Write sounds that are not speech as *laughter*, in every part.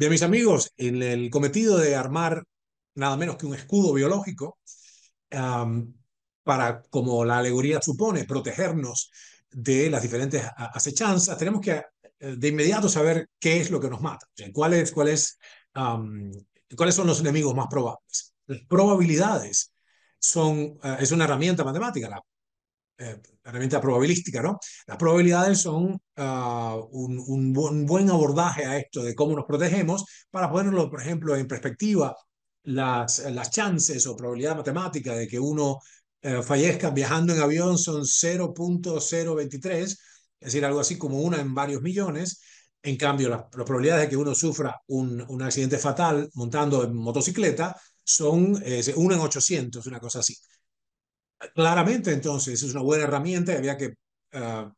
Bien, mis amigos, en el cometido de armar nada menos que un escudo biológico, para, como la alegoría supone, protegernos de las diferentes acechanzas, tenemos que eh, de inmediato saber qué es lo que nos mata, cuál es, cuál es, cuáles son los enemigos más probables. Las probabilidades son, eh, es una herramienta matemática, la eh, herramienta probabilística, ¿no? Las probabilidades son ah, un, un, buen abordaje a esto de cómo nos protegemos para ponerlo, por ejemplo, en perspectiva, las, las chances o probabilidad matemática de que uno eh, fallezca viajando en avión son 0.023, es decir, algo así como una en varios millones. En cambio, las, probabilidades de que uno sufra un, un accidente fatal montando en motocicleta son eh, una en 800, una cosa así. Claramente, entonces, es una buena herramienta y había que ah,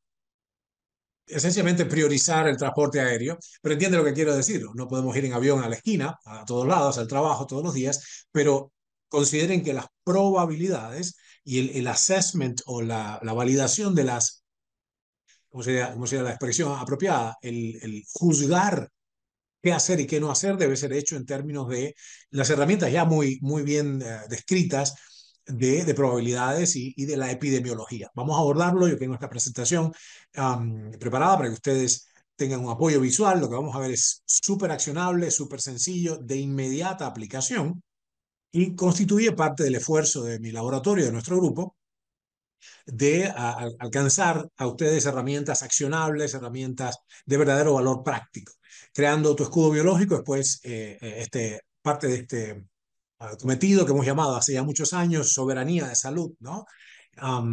esencialmente priorizar el transporte aéreo, pero entiende lo que quiero decir, no podemos ir en avión a la esquina, a todos lados, al trabajo todos los días, pero consideren que las probabilidades y el, el assessment o la, validación de las, ¿cómo sería, cómo la expresión apropiada? El, juzgar qué hacer y qué no hacer debe ser hecho en términos de las herramientas ya muy, muy bien eh, descritas de, probabilidades y, de la epidemiología. Vamos a abordarlo, yo tengo esta presentación preparada para que ustedes tengan un apoyo visual, lo que vamos a ver es súper accionable, súper sencillo, de inmediata aplicación y constituye parte del esfuerzo de mi laboratorio, de nuestro grupo, de alcanzar a ustedes herramientas accionables, herramientas de verdadero valor práctico, creando tu escudo biológico, después eh, eh, este, parte de este cometido que hemos llamado hace ya muchos años soberanía de salud, ¿no?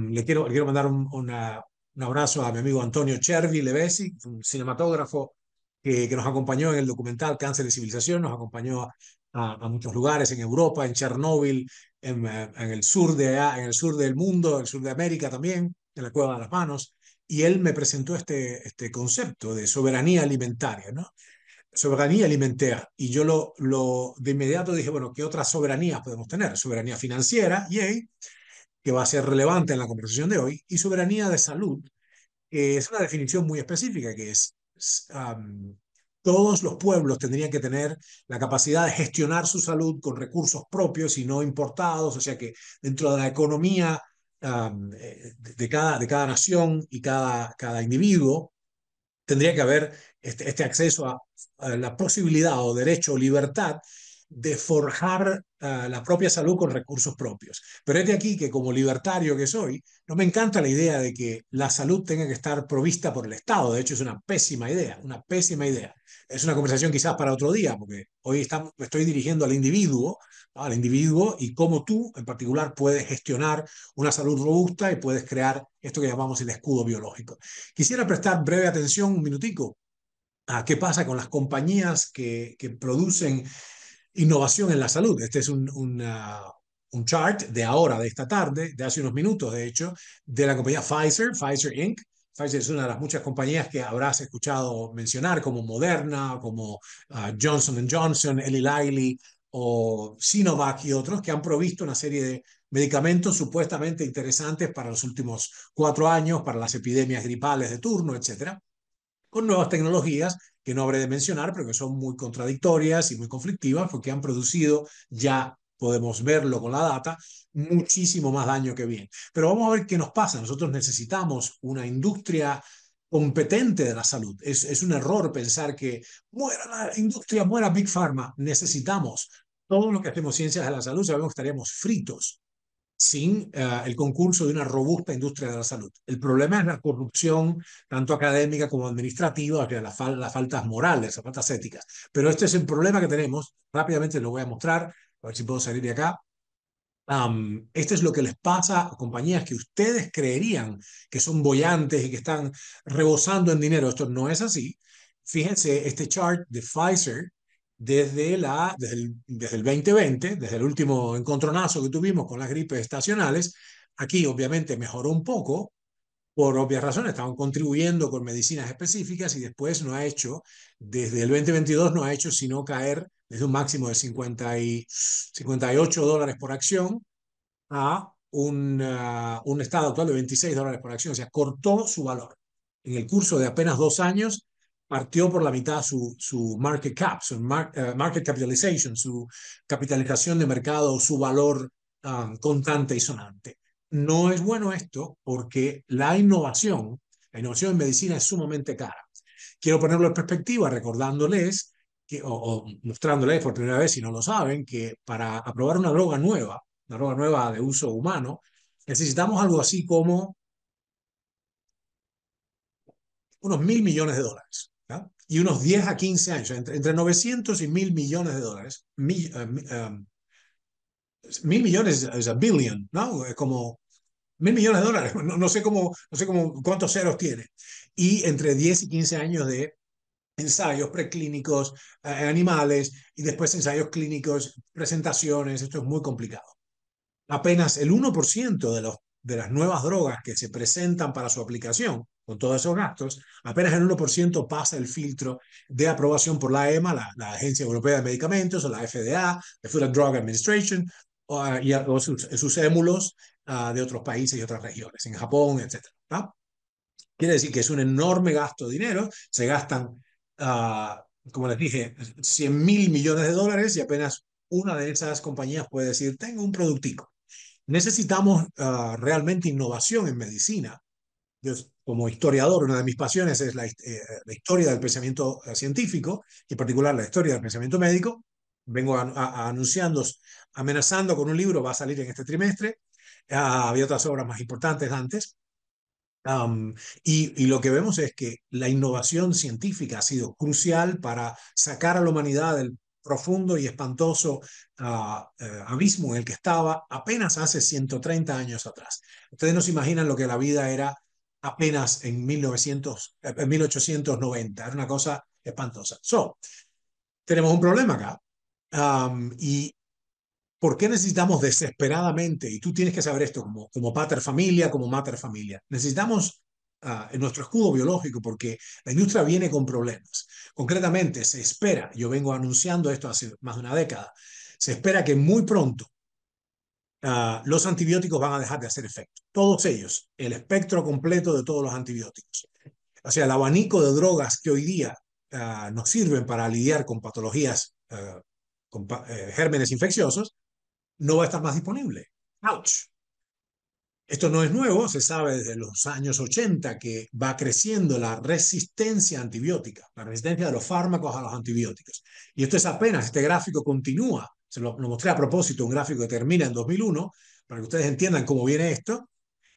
le, quiero, le quiero mandar un, un abrazo a mi amigo Antonio Chervi Levesi, un cinematógrafo que, que, nos acompañó en el documental Cáncer y Civilización, nos acompañó a, a muchos lugares en Europa, en Chernóbil, en, eh, el sur de, en el sur del mundo, en el sur de América también, en la Cueva de las Manos, y él me presentó este, este concepto de soberanía alimentaria, ¿no? soberanía alimentaria. Y yo lo, de inmediato dije, bueno, ¿qué otras soberanías podemos tener? Soberanía financiera, yay, que va a ser relevante en la conversación de hoy, y soberanía de salud, que es una definición muy específica, que es, todos los pueblos tendrían que tener la capacidad de gestionar su salud con recursos propios y no importados, o sea que dentro de la economía eh, de, cada, de cada nación y cada, cada individuo, tendría que haber este, este, acceso a, la posibilidad o derecho o libertad de forjar ah, la propia salud con recursos propios. Pero es de aquí que como libertario que soy, no me encanta la idea de que la salud tenga que estar provista por el Estado. De hecho, es una pésima idea, una pésima idea. Es una conversación quizás para otro día, porque hoy estamos, estoy dirigiendo al individuo, al individuo y cómo tú en particular puedes gestionar una salud robusta y puedes crear esto que llamamos el escudo biológico. Quisiera prestar breve atención, un minutico, Ah, qué pasa con las compañías que, producen innovación en la salud. Este es un, un chart de ahora, de esta tarde, de hace unos minutos, de hecho, de la compañía Pfizer, Pfizer Inc. Pfizer es una de las muchas compañías que habrás escuchado mencionar, como Moderna, como ah, Johnson Johnson, Eli Lilly o Sinovac y otros, que han provisto una serie de medicamentos supuestamente interesantes para los últimos cuatro años, para las epidemias gripales de turno, etcétera con nuevas tecnologías que no habré de mencionar, pero que son muy contradictorias y muy conflictivas porque han producido ya podemos verlo con la data, muchísimo más daño que bien. Pero vamos a ver qué nos pasa. Nosotros necesitamos una industria competente de la salud. Es, un error pensar que muera la industria, muera Big Pharma. Necesitamos todos los que hacemos ciencias de la salud, sabemos que estaríamos fritos sin eh, el concurso de una robusta industria de la salud. El problema es la corrupción, tanto académica como administrativa, las, faltas morales, las faltas éticas. Pero este es el problema que tenemos. Rápidamente lo voy a mostrar, a ver si puedo salir de acá. Esto este es lo que les pasa a compañías que ustedes creerían que son boyantes y que están rebosando en dinero. Esto no es así. Fíjense este chart de Pfizer, desde, la, desde el, desde el 2020, desde el último encontronazo que tuvimos con las gripes estacionales. Aquí obviamente mejoró un poco, por obvias razones, estaban contribuyendo con medicinas específicas y después no ha hecho, desde el 2022 no ha hecho sino caer desde un máximo de 58 dólares por acción a un, uh, un estado actual de 26 dólares por acción, o sea, cortó su valor. En el curso de apenas dos años partió por la mitad su, su market cap, su eh, market capitalization, su capitalización de mercado, su valor um, constante y sonante. No es bueno esto porque la innovación, la innovación en medicina es sumamente cara. Quiero ponerlo en perspectiva recordándoles que, o mostrándoles por primera vez si no lo saben, que para aprobar una droga nueva, una droga nueva de uso humano, necesitamos algo así como unos mil millones de dólares y unos 10 a 15 años, entre, entre 900 y 1.000 millones de dólares. Eh, eh, mil, millones es a billion, ¿no? Es como mil millones de dólares, *laughs* no, no, sé cómo, no sé cómo cuántos ceros tiene. Y entre 10 y 15 años de ensayos preclínicos, en eh, animales, y después ensayos clínicos, presentaciones, esto es muy complicado. Apenas el 1% de, los, de las nuevas drogas que se presentan para su aplicación con todos esos gastos, apenas el 1% pasa el filtro de aprobación por la EMA, la, Agencia Europea de Medicamentos, o la FDA, la Food and Drug Administration, o, ah, y sus, émulos ah, de otros países y otras regiones, en Japón, etc. Quiere decir que es un enorme gasto de dinero, se gastan, ah, como les dije, 100 mil millones de dólares y apenas una de esas compañías puede decir, tengo un productico. Necesitamos realmente innovación en medicina. Dios, como historiador, una de mis pasiones es la, eh, historia del pensamiento eh, científico, y en particular la historia del pensamiento médico. Vengo a, anunciando, amenazando con un libro, va a salir en este trimestre. Ah, había otras obras más importantes antes. y, lo que vemos es que la innovación científica ha sido crucial para sacar a la humanidad del profundo y espantoso ah, eh, abismo en el que estaba apenas hace 130 años atrás. Ustedes no se imaginan lo que la vida era apenas en, 1900, en 1890. Era una cosa espantosa. So, tenemos un problema acá. Um, y ¿por qué necesitamos desesperadamente? Y tú tienes que saber esto como, como pater familia, como mater familia. Necesitamos ah, en nuestro escudo biológico porque la industria viene con problemas. Concretamente, se espera, yo vengo anunciando esto hace más de una década, se espera que muy pronto Ah, los antibióticos van a dejar de hacer efecto. Todos ellos, el espectro completo de todos los antibióticos. O sea, el abanico de drogas que hoy día ah, nos sirven para lidiar con patologías, ah, con eh, gérmenes infecciosos, no va a estar más disponible. ¡Ouch! Esto no es nuevo, se sabe desde los años 80 que va creciendo la resistencia antibiótica, la resistencia de los fármacos a los antibióticos. Y esto es apenas, este gráfico continúa se lo, mostré a propósito, un gráfico que termina en 2001, para que ustedes entiendan cómo viene esto.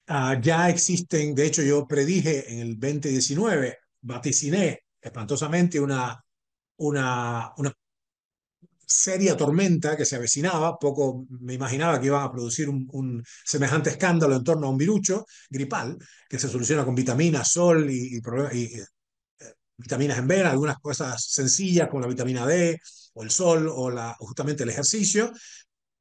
Ah, ya existen, de hecho yo predije en el 2019, vaticiné espantosamente una, una, una seria tormenta que se avecinaba, poco me imaginaba que iba a producir un, semejante escándalo en torno a un virucho gripal, que se soluciona con vitaminas, sol y, y, eh, vitaminas en vena, algunas cosas sencillas como la vitamina D, o el sol o, la, justamente el ejercicio.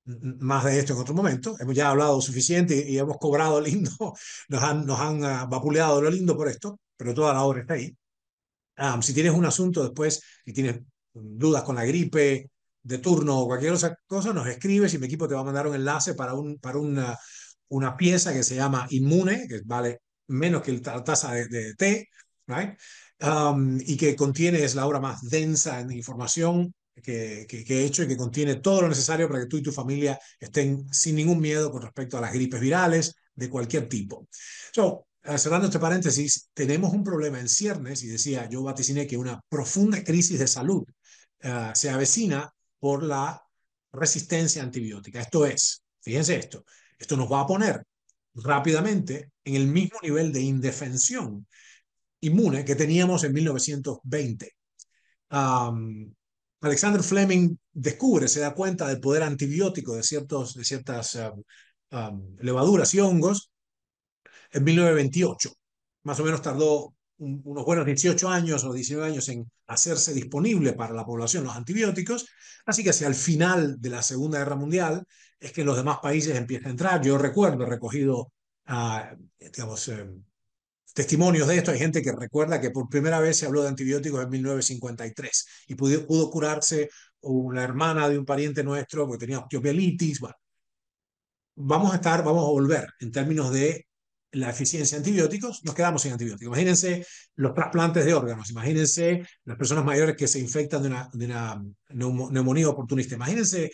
Más de esto en otro momento. Hemos ya hablado suficiente y, hemos cobrado lindo, *laughs* nos han, nos han ah, vapuleado lo lindo por esto, pero toda la obra está ahí. Ah, si tienes un asunto después y tienes mm, dudas con la gripe de turno o cualquier otra cosa, nos escribes y mi equipo te va a mandar un enlace para, un, para una, ah, una pieza que se llama Inmune, que vale menos que la taza de, té, right? Um, y que contiene, es la obra más densa en información que, he hecho y que contiene todo lo necesario para que tú y tu familia estén sin ningún miedo con respecto a las gripes virales de cualquier tipo. So, eh, cerrando este paréntesis, tenemos un problema en ciernes y decía, yo vaticiné que una profunda crisis de salud eh, se avecina por la resistencia antibiótica. Esto es, fíjense esto, esto nos va a poner rápidamente en el mismo nivel de indefensión inmune que teníamos en 1920. Alexander Fleming descubre, se da cuenta del poder antibiótico de, ciertos, de ciertas eh, um, levaduras y hongos en 1928. Más o menos tardó unos buenos 18 años o 19 años en hacerse disponible para la población los antibióticos. Así que hacia el final de la Segunda Guerra Mundial es que los demás países empiezan a entrar. Yo recuerdo, he recogido, ah, digamos, em, testimonios de esto. Hay gente que recuerda que por primera vez se habló de antibióticos en 1953 y pudo, curarse una hermana de un pariente nuestro que tenía osteopelitis. vamos a estar, vamos a volver en términos de la eficiencia de antibióticos, nos quedamos sin antibióticos. Imagínense los trasplantes de órganos, imagínense las personas mayores que se infectan de una, de una neumonía oportunista, imagínense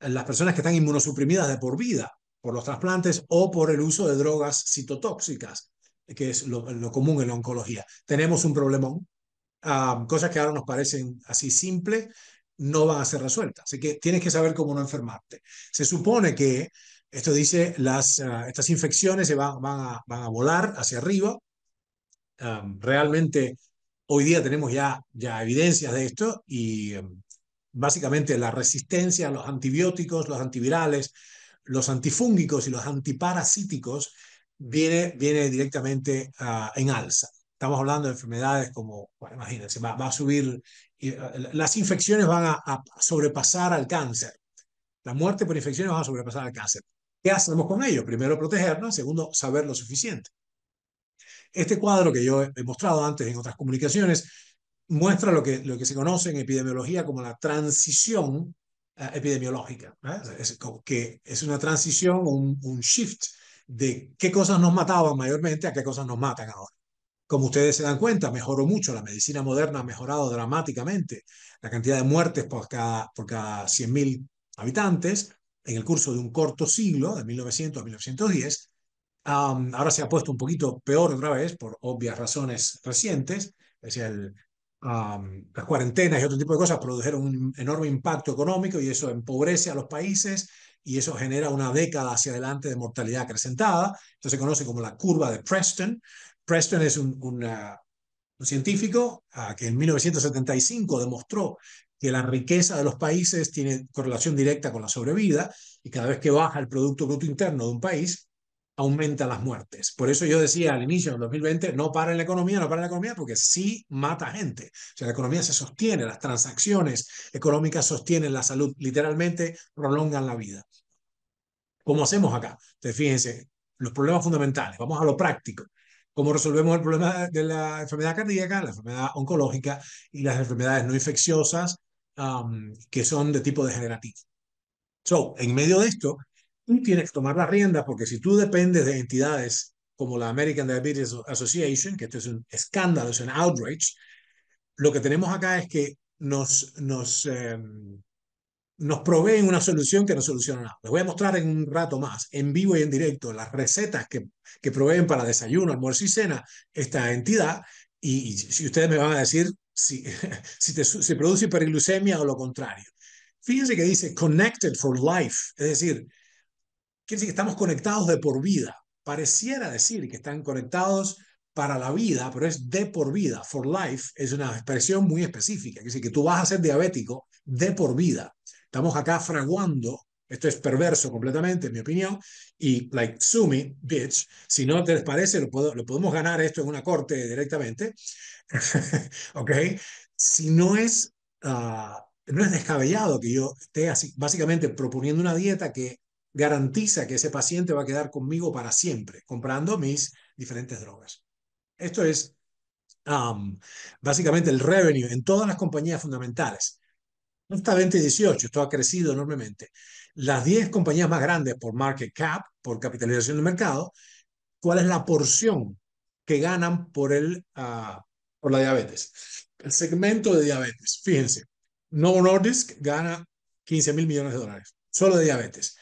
las personas que están inmunosuprimidas de por vida por los trasplantes o por el uso de drogas citotóxicas que es lo, común en la oncología. Tenemos un problemón, ah, cosas que ahora nos parecen así simples, no van a ser resueltas. Así que tienes que saber cómo no enfermarte. Se supone que, esto dice, las, ah, estas infecciones se van, a, volar hacia arriba. Ah, realmente hoy día tenemos ya, ya evidencias de esto y em, básicamente la resistencia a los antibióticos, los antivirales, los antifúngicos y los antiparasíticos viene, directamente en alza. Estamos hablando de enfermedades como, imagínense, va, a subir, eh, las infecciones van a, sobrepasar al cáncer. La muerte por infecciones va a sobrepasar al cáncer. ¿Qué hacemos con ello? Primero, protegernos. Segundo, saber lo suficiente. Este cuadro que yo he mostrado antes en otras comunicaciones muestra lo que, lo que se conoce en epidemiología como la transición eh, epidemiológica, ¿eh? que es una transición, un, un shift de qué cosas nos mataban mayormente a qué cosas nos matan ahora. Como ustedes se dan cuenta, mejoró mucho, la medicina moderna ha mejorado dramáticamente, la cantidad de muertes por cada, por cada 100.000 habitantes en el curso de un corto siglo, de 1900 a 1910, ahora se ha puesto un poquito peor otra vez por obvias razones recientes, es decir, las cuarentenas y otro tipo de cosas produjeron un enorme impacto económico y eso empobrece a los países, y eso genera una década hacia adelante de mortalidad acrecentada. Esto se conoce como la curva de Preston. Preston es un, un, científico ah, que en 1975 demostró que la riqueza de los países tiene correlación directa con la sobrevida y cada vez que baja el Producto Bruto Interno de un país, aumenta las muertes. Por eso yo decía al inicio del 2020, no para la economía, no para la economía, porque sí mata gente. O sea, la economía se sostiene, las transacciones económicas sostienen la salud, literalmente prolongan la vida. ¿Cómo hacemos acá? Entonces, fíjense, los problemas fundamentales, vamos a lo práctico. ¿Cómo resolvemos el problema de la enfermedad cardíaca, la enfermedad oncológica y las enfermedades no infecciosas que son de tipo degenerativo? So, en medio de esto, tienes que tomar las riendas, porque si tú dependes de entidades como la American Diabetes Association, que esto es un escándalo, es un outrage, lo que tenemos acá es que nos, nos, em, nos proveen una solución que no soluciona nada. Les voy a mostrar en un rato más, en vivo y en directo, las recetas que, que proveen para desayuno, almuerzo y cena esta entidad. Y, si ustedes me van a decir si, *laughs* si, se produce hiperglucemia o lo contrario. Fíjense que dice connected for life, es decir, Quiere decir que estamos conectados de por vida. Pareciera decir que están conectados para la vida, pero es de por vida. For life es una expresión muy específica. Quiere decir que tú vas a ser diabético de por vida. Estamos acá fraguando esto es perverso completamente, en mi opinión. Y, like, sue me, bitch. Si no te les parece, lo, podemos ganar esto en una corte directamente. *laughs* ¿Ok? Si no es, ah, no es descabellado que yo esté así, básicamente proponiendo una dieta que garantiza que ese paciente va a quedar conmigo para siempre, comprando mis diferentes drogas. Esto es básicamente el revenue en todas las compañías fundamentales. No está 2018, esto ha crecido enormemente. Las 10 compañías más grandes por market cap, por capitalización de mercado, ¿cuál es la porción que ganan por, el, ah, por la diabetes? El segmento de diabetes, fíjense, Novo Nordisk gana 15 mil millones de dólares, solo de diabetes.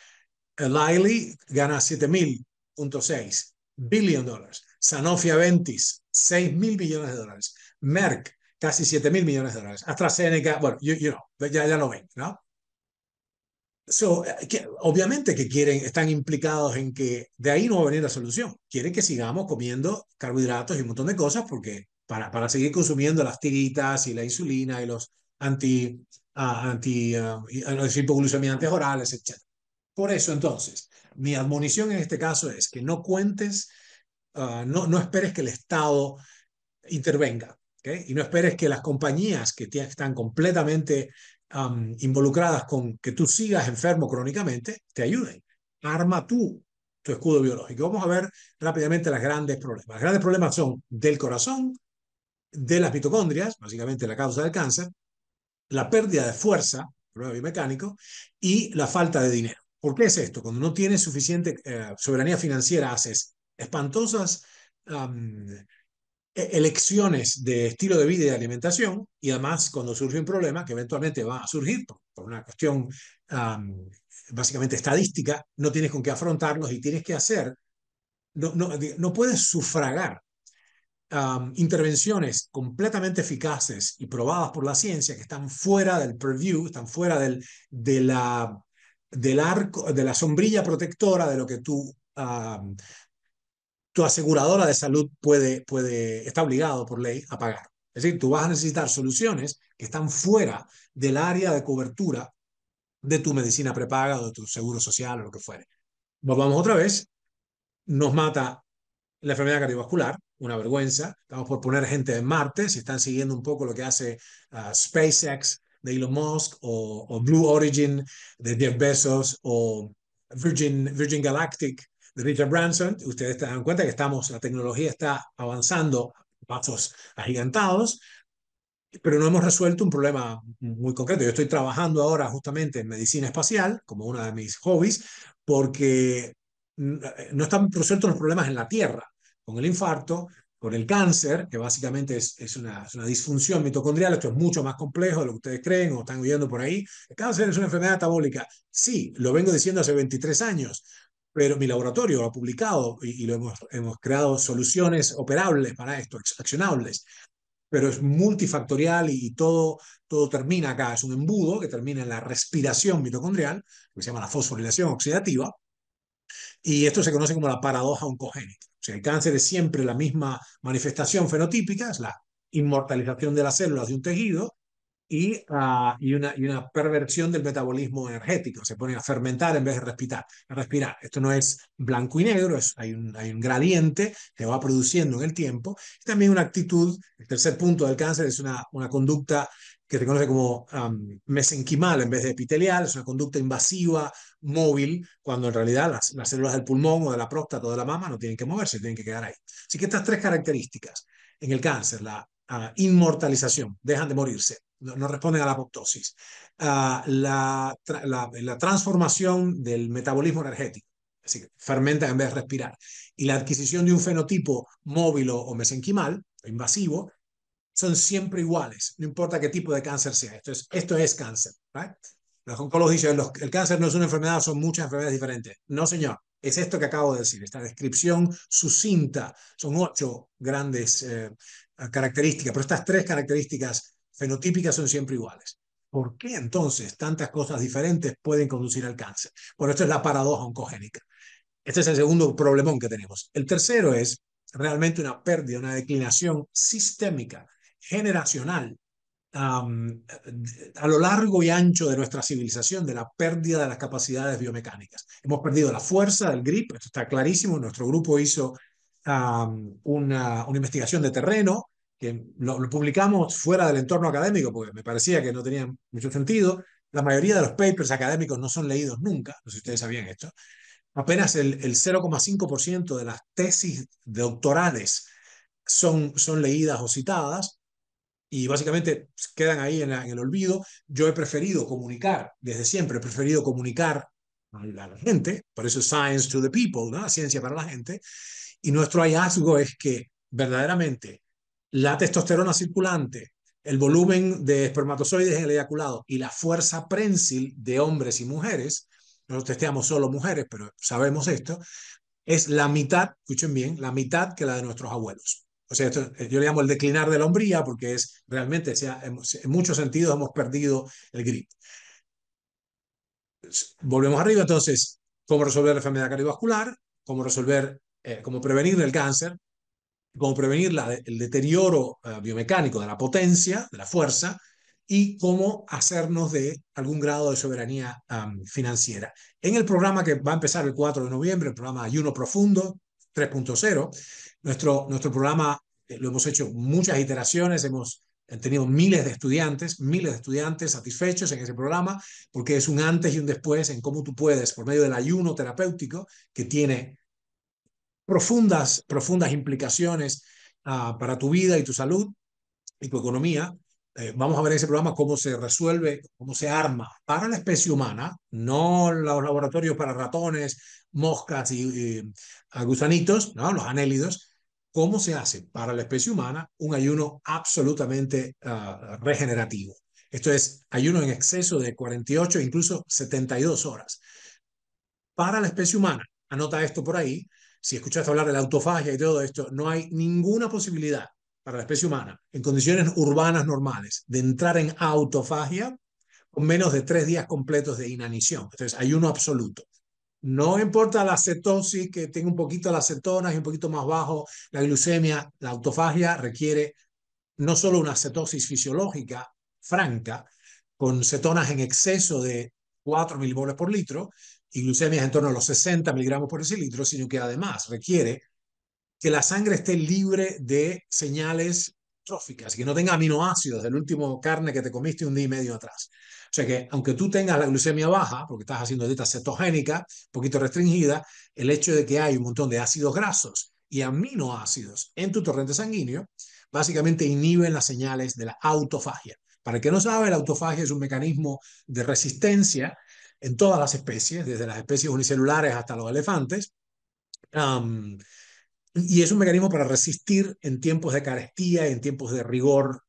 Liley gana 7.000.6 de dólares. Sanofi Aventis, 6.000 mil millones de dólares. Merck, casi 7.000 millones de dólares. AstraZeneca, bueno, ya, ya lo ven, ¿no? Eh, obviamente que quieren, están implicados en que de ahí no va a venir la solución. Quieren que sigamos comiendo carbohidratos y un montón de cosas porque para, para seguir consumiendo las tiritas y la insulina y los anti, ah, anti ah, orales, etc. Por eso, entonces, mi admonición en este caso es que no cuentes, ah, no, no esperes que el Estado intervenga. Y no esperes que las compañías que están completamente involucradas con que tú sigas enfermo crónicamente te ayuden. Arma tú tu escudo biológico. Vamos a ver rápidamente los grandes problemas. Los grandes problemas son del corazón, de las mitocondrias, básicamente la causa del cáncer, la pérdida de fuerza, problema biomecánico, y la falta de dinero. ¿Por qué es esto? Cuando no tienes suficiente eh, soberanía financiera, haces espantosas e-, elecciones de estilo de vida y de alimentación, y además cuando surge un problema, que eventualmente va a surgir por, una cuestión básicamente estadística, no tienes con qué afrontarlos y tienes que hacer, no, puedes sufragar intervenciones completamente eficaces y probadas por la ciencia que están fuera del preview, están fuera del, de la del arco, de la sombrilla protectora de lo que tú tu aseguradora de salud puede, puede, está obligado por ley a pagar. Es decir, tú vas a necesitar soluciones que están fuera del área de cobertura de tu medicina prepaga de tu seguro social o lo que fuere. Volvamos otra vez, nos mata la enfermedad cardiovascular, una vergüenza. Estamos por poner gente en Marte, si están siguiendo un poco lo que hace ah, SpaceX de Elon Musk o, Blue Origin de Jeff Bezos o Virgin, Virgin Galactic de Richard Branson, ustedes se dan cuenta que estamos, la tecnología está avanzando a pasos agigantados, pero no hemos resuelto un problema muy concreto. Yo estoy trabajando ahora justamente en medicina espacial como uno de mis hobbies porque eh, no están resueltos los problemas en la Tierra. Con el infarto, con el cáncer, que básicamente es, una, disfunción mitocondrial, esto es mucho más complejo de lo que ustedes creen o están viendo por ahí. El cáncer es una enfermedad metabólica. Sí, lo vengo diciendo hace 23 años, pero mi laboratorio ha publicado y, lo hemos, creado soluciones operables para esto, accionables. Pero es multifactorial y, todo, todo termina acá. Es un embudo que termina en la respiración mitocondrial, que se llama la fosforilación oxidativa, y esto se conoce como la paradoja oncogénica. O sea, el cáncer es siempre la misma manifestación fenotípica, es la inmortalización de las células de un tejido y, ah, una, y una perversión del metabolismo energético. Se pone a fermentar en vez de respirar. respirar. Esto no es blanco y negro, hay, un, gradiente que va produciendo en el tiempo. Y también una actitud, el tercer punto del cáncer es una, una conducta que se conoce como mesenquimal en vez de epitelial, es una conducta invasiva, móvil, cuando en realidad las, células del pulmón o de la próstata o de la mama no tienen que moverse, tienen que quedar ahí. Así que estas tres características en el cáncer, la ah, inmortalización, dejan de morirse, no, responden a la apoptosis, ah, la, transformación del metabolismo energético, es decir, fermentan en vez de respirar, y la adquisición de un fenotipo móvil o mesenquimal, invasivo, son siempre iguales, no importa qué tipo de cáncer sea. Esto es, esto es cáncer. Los oncólogos dicen, el cáncer no es una enfermedad, son muchas enfermedades diferentes. No, señor. Es esto que acabo de decir, esta descripción sucinta. Son ocho grandes eh, características, pero estas tres características fenotípicas son siempre iguales. ¿Por qué entonces tantas cosas diferentes pueden conducir al cáncer? Bueno, esto es la paradoja oncogénica. Este es el segundo problemón que tenemos. El tercero es realmente una pérdida, una declinación sistémica generacional a lo largo y ancho de nuestra civilización de la pérdida de las capacidades biomecánicas. Hemos perdido la fuerza del grip, esto está clarísimo, nuestro grupo hizo una, una, investigación de terreno que lo, publicamos fuera del entorno académico porque me parecía que no tenía mucho sentido. La mayoría de los papers académicos no son leídos nunca, no sé si ustedes sabían esto. Apenas el, 0,5% de las tesis doctorales son, son leídas o citadas, y básicamente pues, quedan ahí en, el olvido. Yo he preferido comunicar, desde siempre he preferido comunicar a la gente, por eso science to the people, ¿no? ciencia para la gente, y nuestro hallazgo es que verdaderamente la testosterona circulante, el volumen de espermatozoides en el eyaculado y la fuerza prensil de hombres y mujeres, nosotros testeamos solo mujeres, pero sabemos esto, es la mitad, escuchen bien, la mitad que la de nuestros abuelos o sea, eh, yo le llamo el declinar de la hombría porque es realmente, sea, en muchos sentidos hemos perdido el grip. Volvemos arriba, entonces, cómo resolver la enfermedad cardiovascular, cómo resolver, eh, cómo prevenir el cáncer, cómo prevenir la, el deterioro eh, biomecánico de la potencia, de la fuerza, y cómo hacernos de algún grado de soberanía financiera. En el programa que va a empezar el 4 de noviembre, el programa Ayuno Profundo 3.0, nuestro, nuestro programa eh, lo hemos hecho muchas iteraciones, hemos tenido miles de estudiantes, miles de estudiantes satisfechos en ese programa, porque es un antes y un después en cómo tú puedes, por medio del ayuno terapéutico, que tiene profundas, profundas implicaciones ah, para tu vida y tu salud y tu economía. Eh, vamos a ver en ese programa cómo se resuelve, cómo se arma para la especie humana, no los laboratorios para ratones, moscas y, y gusanitos, ¿no? los anélidos, cómo se hace para la especie humana un ayuno absolutamente ah, regenerativo. Esto es ayuno en exceso de 48, incluso 72 horas. Para la especie humana, anota esto por ahí, si escuchaste hablar de la autofagia y todo esto, no hay ninguna posibilidad para la especie humana, en condiciones urbanas normales, de entrar en autofagia con menos de tres días completos de inanición. Entonces, ayuno absoluto. No importa la cetosis, que tenga un poquito la cetonas y un poquito más bajo la glucemia, la autofagia requiere no solo una cetosis fisiológica franca, con cetonas en exceso de 4 milivoles por litro y glucemias en torno a los 60 miligramos por decilitro, sino que además requiere que la sangre esté libre de señales tróficas, que no tenga aminoácidos del último carne que te comiste un día y medio atrás. O sea que aunque tú tengas la glucemia baja, porque estás haciendo dieta cetogénica, poquito restringida, el hecho de que hay un montón de ácidos grasos y aminoácidos en tu torrente sanguíneo, básicamente inhiben las señales de la autofagia. Para el que no sabe, la autofagia es un mecanismo de resistencia en todas las especies, desde las especies unicelulares hasta los elefantes. y es un mecanismo para resistir en tiempos de carestía, y en tiempos de rigor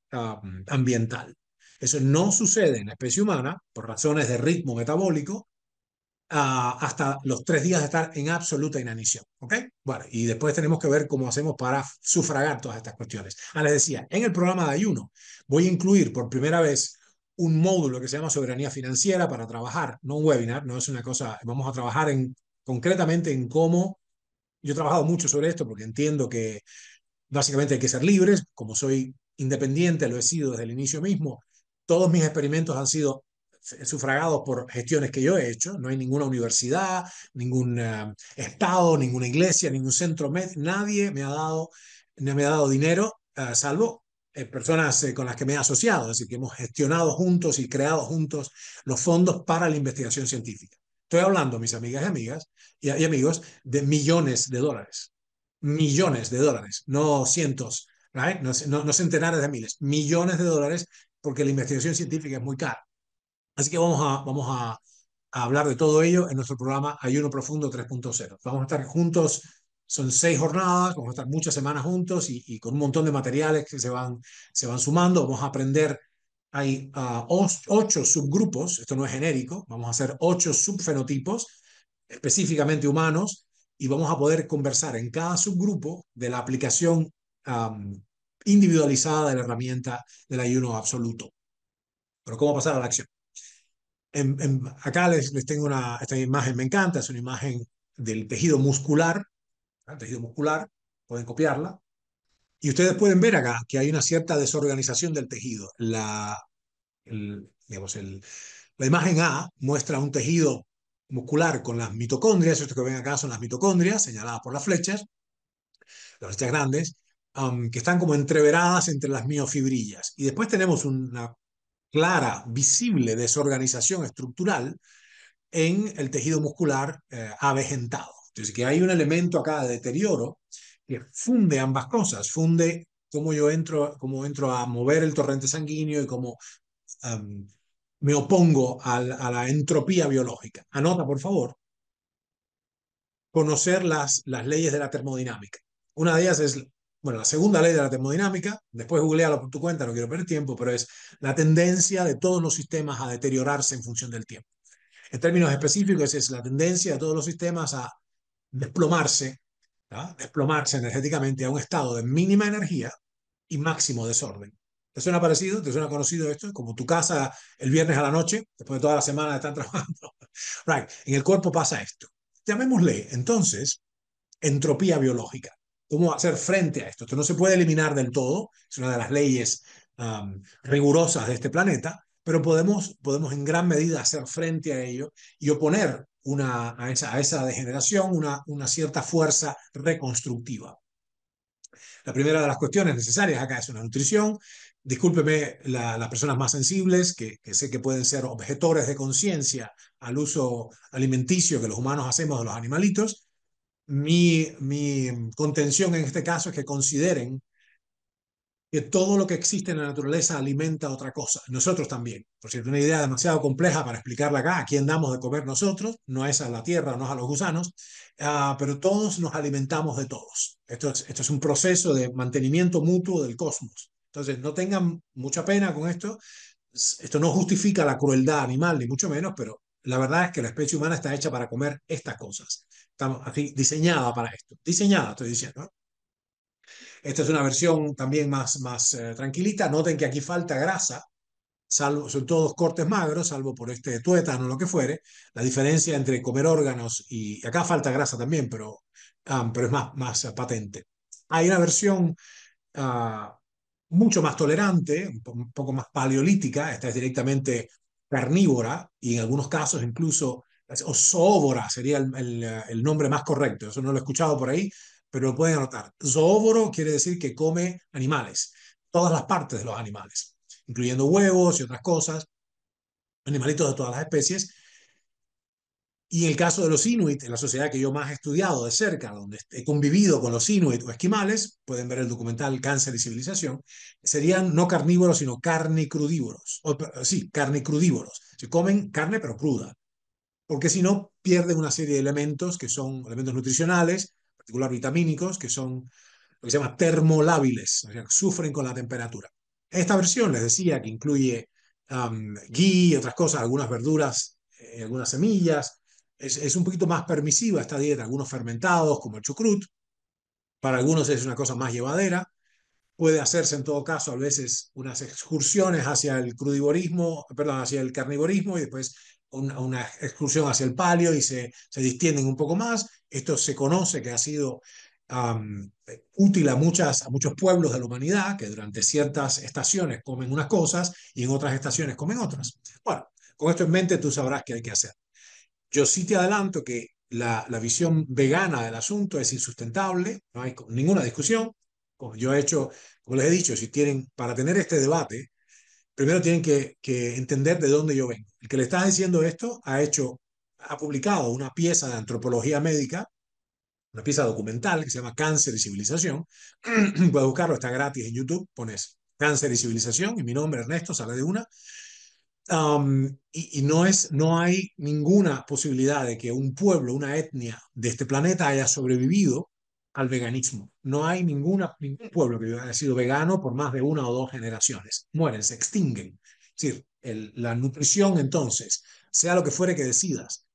ambiental. Eso no sucede en la especie humana por razones de ritmo metabólico ah, hasta los tres días de estar en absoluta inanición. ¿Ok? Bueno, y después tenemos que ver cómo hacemos para sufragar todas estas cuestiones. Ah, les decía, en el programa de ayuno voy a incluir por primera vez un módulo que se llama soberanía financiera para trabajar, no un webinar, no es una cosa, vamos a trabajar en, concretamente en cómo, yo he trabajado mucho sobre esto porque entiendo que básicamente hay que ser libres, como soy independiente, lo he sido desde el inicio mismo, todos mis experimentos han sido sufragados por gestiones que yo he hecho. No hay ninguna universidad, ningún eh, estado, ninguna iglesia, ningún centro. médico. nadie me ha dado, no me ha dado dinero, eh, salvo eh, personas con las que me he asociado. Es decir, que hemos gestionado juntos y creado juntos los fondos para la investigación científica. Estoy hablando, mis amigas y amigas y, amigos, de millones de dólares. Millones de dólares, no cientos, no centenares de miles, millones de dólares porque la investigación científica es muy cara. Así que vamos a, vamos a, hablar de todo ello en nuestro programa Ayuno Profundo 3.0. Vamos a estar juntos, son seis jornadas, vamos a estar muchas semanas juntos y, con un montón de materiales que se van, se van sumando. Vamos a aprender, hay uh, ocho subgrupos, esto no es genérico, vamos a hacer ocho subfenotipos específicamente humanos y vamos a poder conversar en cada subgrupo de la aplicación um, individualizada de la herramienta del ayuno absoluto. Pero ¿cómo pasar a la acción? acá les, les, tengo una, esta imagen, me encanta, es una imagen del tejido muscular, El tejido muscular, pueden copiarla. Y ustedes pueden ver acá que hay una cierta desorganización del tejido. La, digamos, el, la imagen A muestra un tejido muscular con las mitocondrias, esto que ven acá son las mitocondrias señaladas por las flechas, las flechas grandes, que están como entreveradas entre las miofibrillas. Y después tenemos una clara, visible desorganización estructural en el tejido muscular eh, avejentado. Entonces, que hay un elemento acá de deterioro que funde ambas cosas, funde cómo yo entro, cómo entro a mover el torrente sanguíneo y cómo me opongo a la, entropía biológica. Anota, por favor, conocer las, las leyes de la termodinámica. Una de ellas es bueno, la segunda ley de la termodinámica, después googlealo por tu cuenta, no quiero perder tiempo, pero es la tendencia de todos los sistemas a deteriorarse en función del tiempo. En términos específicos, es la tendencia de todos los sistemas a desplomarse, desplomarse energéticamente a un estado de mínima energía y máximo desorden. ¿Te suena parecido? ¿Te suena conocido esto? Como tu casa el viernes a la noche, después de toda la semana de estar *laughs* trabajando. En el cuerpo pasa esto. Llamémosle entonces entropía biológica cómo hacer frente a esto. Esto no se puede eliminar del todo, es una de las leyes um, rigurosas de este planeta, pero podemos, podemos en gran medida hacer frente a ello y oponer una, a, esa, a degeneración una, una cierta fuerza reconstructiva. La primera de las cuestiones necesarias acá es una nutrición. Discúlpeme las personas más sensibles, que, sé que pueden ser objetores de conciencia al uso alimenticio que los humanos hacemos de los animalitos, mi, contención en este caso es que consideren que todo lo que existe en la naturaleza alimenta otra cosa, nosotros también. Por cierto, una idea demasiado compleja para explicarla acá, a quién damos de comer nosotros, no es a la tierra, no es a los gusanos, ah, pero todos nos alimentamos de todos. Esto esto es un proceso de mantenimiento mutuo del cosmos. Entonces, no tengan mucha pena con esto. Esto no justifica la crueldad animal, ni mucho menos, pero la verdad es que la especie humana está hecha para comer estas cosas estamos así, diseñada para esto. Diseñada, estoy diciendo. Esta es una versión también más, más eh, tranquilita. Noten que aquí falta grasa, salvo, son todos cortes magros, salvo por este tuétano o lo que fuere. La diferencia entre comer órganos y acá falta grasa también, pero, ah, pero es más, más eh, patente. Hay una versión ah, mucho más tolerante, un poco más paleolítica, esta es directamente carnívora y en algunos casos incluso o Zóbora sería el, nombre más correcto, eso no lo he escuchado por ahí, pero lo pueden anotar. Zoóboro quiere decir que come animales, todas las partes de los animales, incluyendo huevos y otras cosas, animalitos de todas las especies. Y el caso de los Inuit, en la sociedad que yo más he estudiado de cerca, donde he convivido con los Inuit o esquimales, pueden ver el documental Cáncer y Civilización, serían no carnívoros, sino carnicrudívoros. crudívoros. sí, carnicrudívoros. Se comen carne pero cruda porque si no pierden una serie de elementos que son elementos nutricionales, en particular vitamínicos, que son lo que se llama termolábiles, o sea, sufren con la temperatura. Esta versión, les decía, que incluye um, gui y otras cosas, algunas verduras, eh, algunas semillas, es, un poquito más permisiva esta dieta, algunos fermentados como el chucrut, para algunos es una cosa más llevadera, puede hacerse en todo caso a veces unas excursiones hacia el crudivorismo, perdón, hacia el carnivorismo y después una, excursión hacia el palio y se, se distienden un poco más. Esto se conoce que ha sido útil a, muchas, a muchos pueblos de la humanidad que durante ciertas estaciones comen unas cosas y en otras estaciones comen otras. Bueno, con esto en mente tú sabrás qué hay que hacer. Yo sí te adelanto que la, visión vegana del asunto es insustentable, no hay ninguna discusión. Como yo he hecho, como les he dicho, si tienen, para tener este debate, primero tienen que, que entender de dónde yo vengo. El que le está diciendo esto ha hecho, ha publicado una pieza de antropología médica, una pieza documental que se llama Cáncer y Civilización. *clears throat* Puedes buscarlo, está gratis en YouTube, pones Cáncer y Civilización y mi nombre Ernesto, sale de una. Um, y, no, es, no hay ninguna posibilidad de que un pueblo, una etnia de este planeta haya sobrevivido al veganismo. No hay ningún pueblo que haya sido vegano por más de una o dos generaciones. Mueren, se extinguen. Es decir, la nutrición entonces, sea lo que fuere que decidas,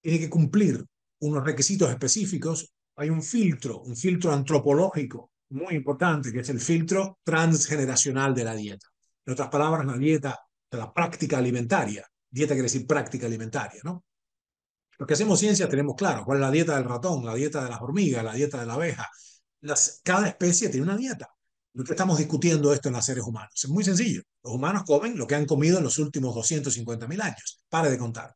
tiene que cumplir unos requisitos específicos. Hay un filtro, un filtro antropológico muy importante, que es el filtro transgeneracional de la dieta. En otras palabras, la dieta, de la práctica alimentaria. Dieta quiere decir práctica alimentaria, ¿no? Los que hacemos ciencia tenemos claro cuál es la dieta del ratón, la dieta de las hormigas, la dieta de la abeja. cada especie tiene una dieta. ¿Por estamos discutiendo esto en los seres humanos? Es muy sencillo. Los humanos comen lo que han comido en los últimos 250.000 años. Pare de contar.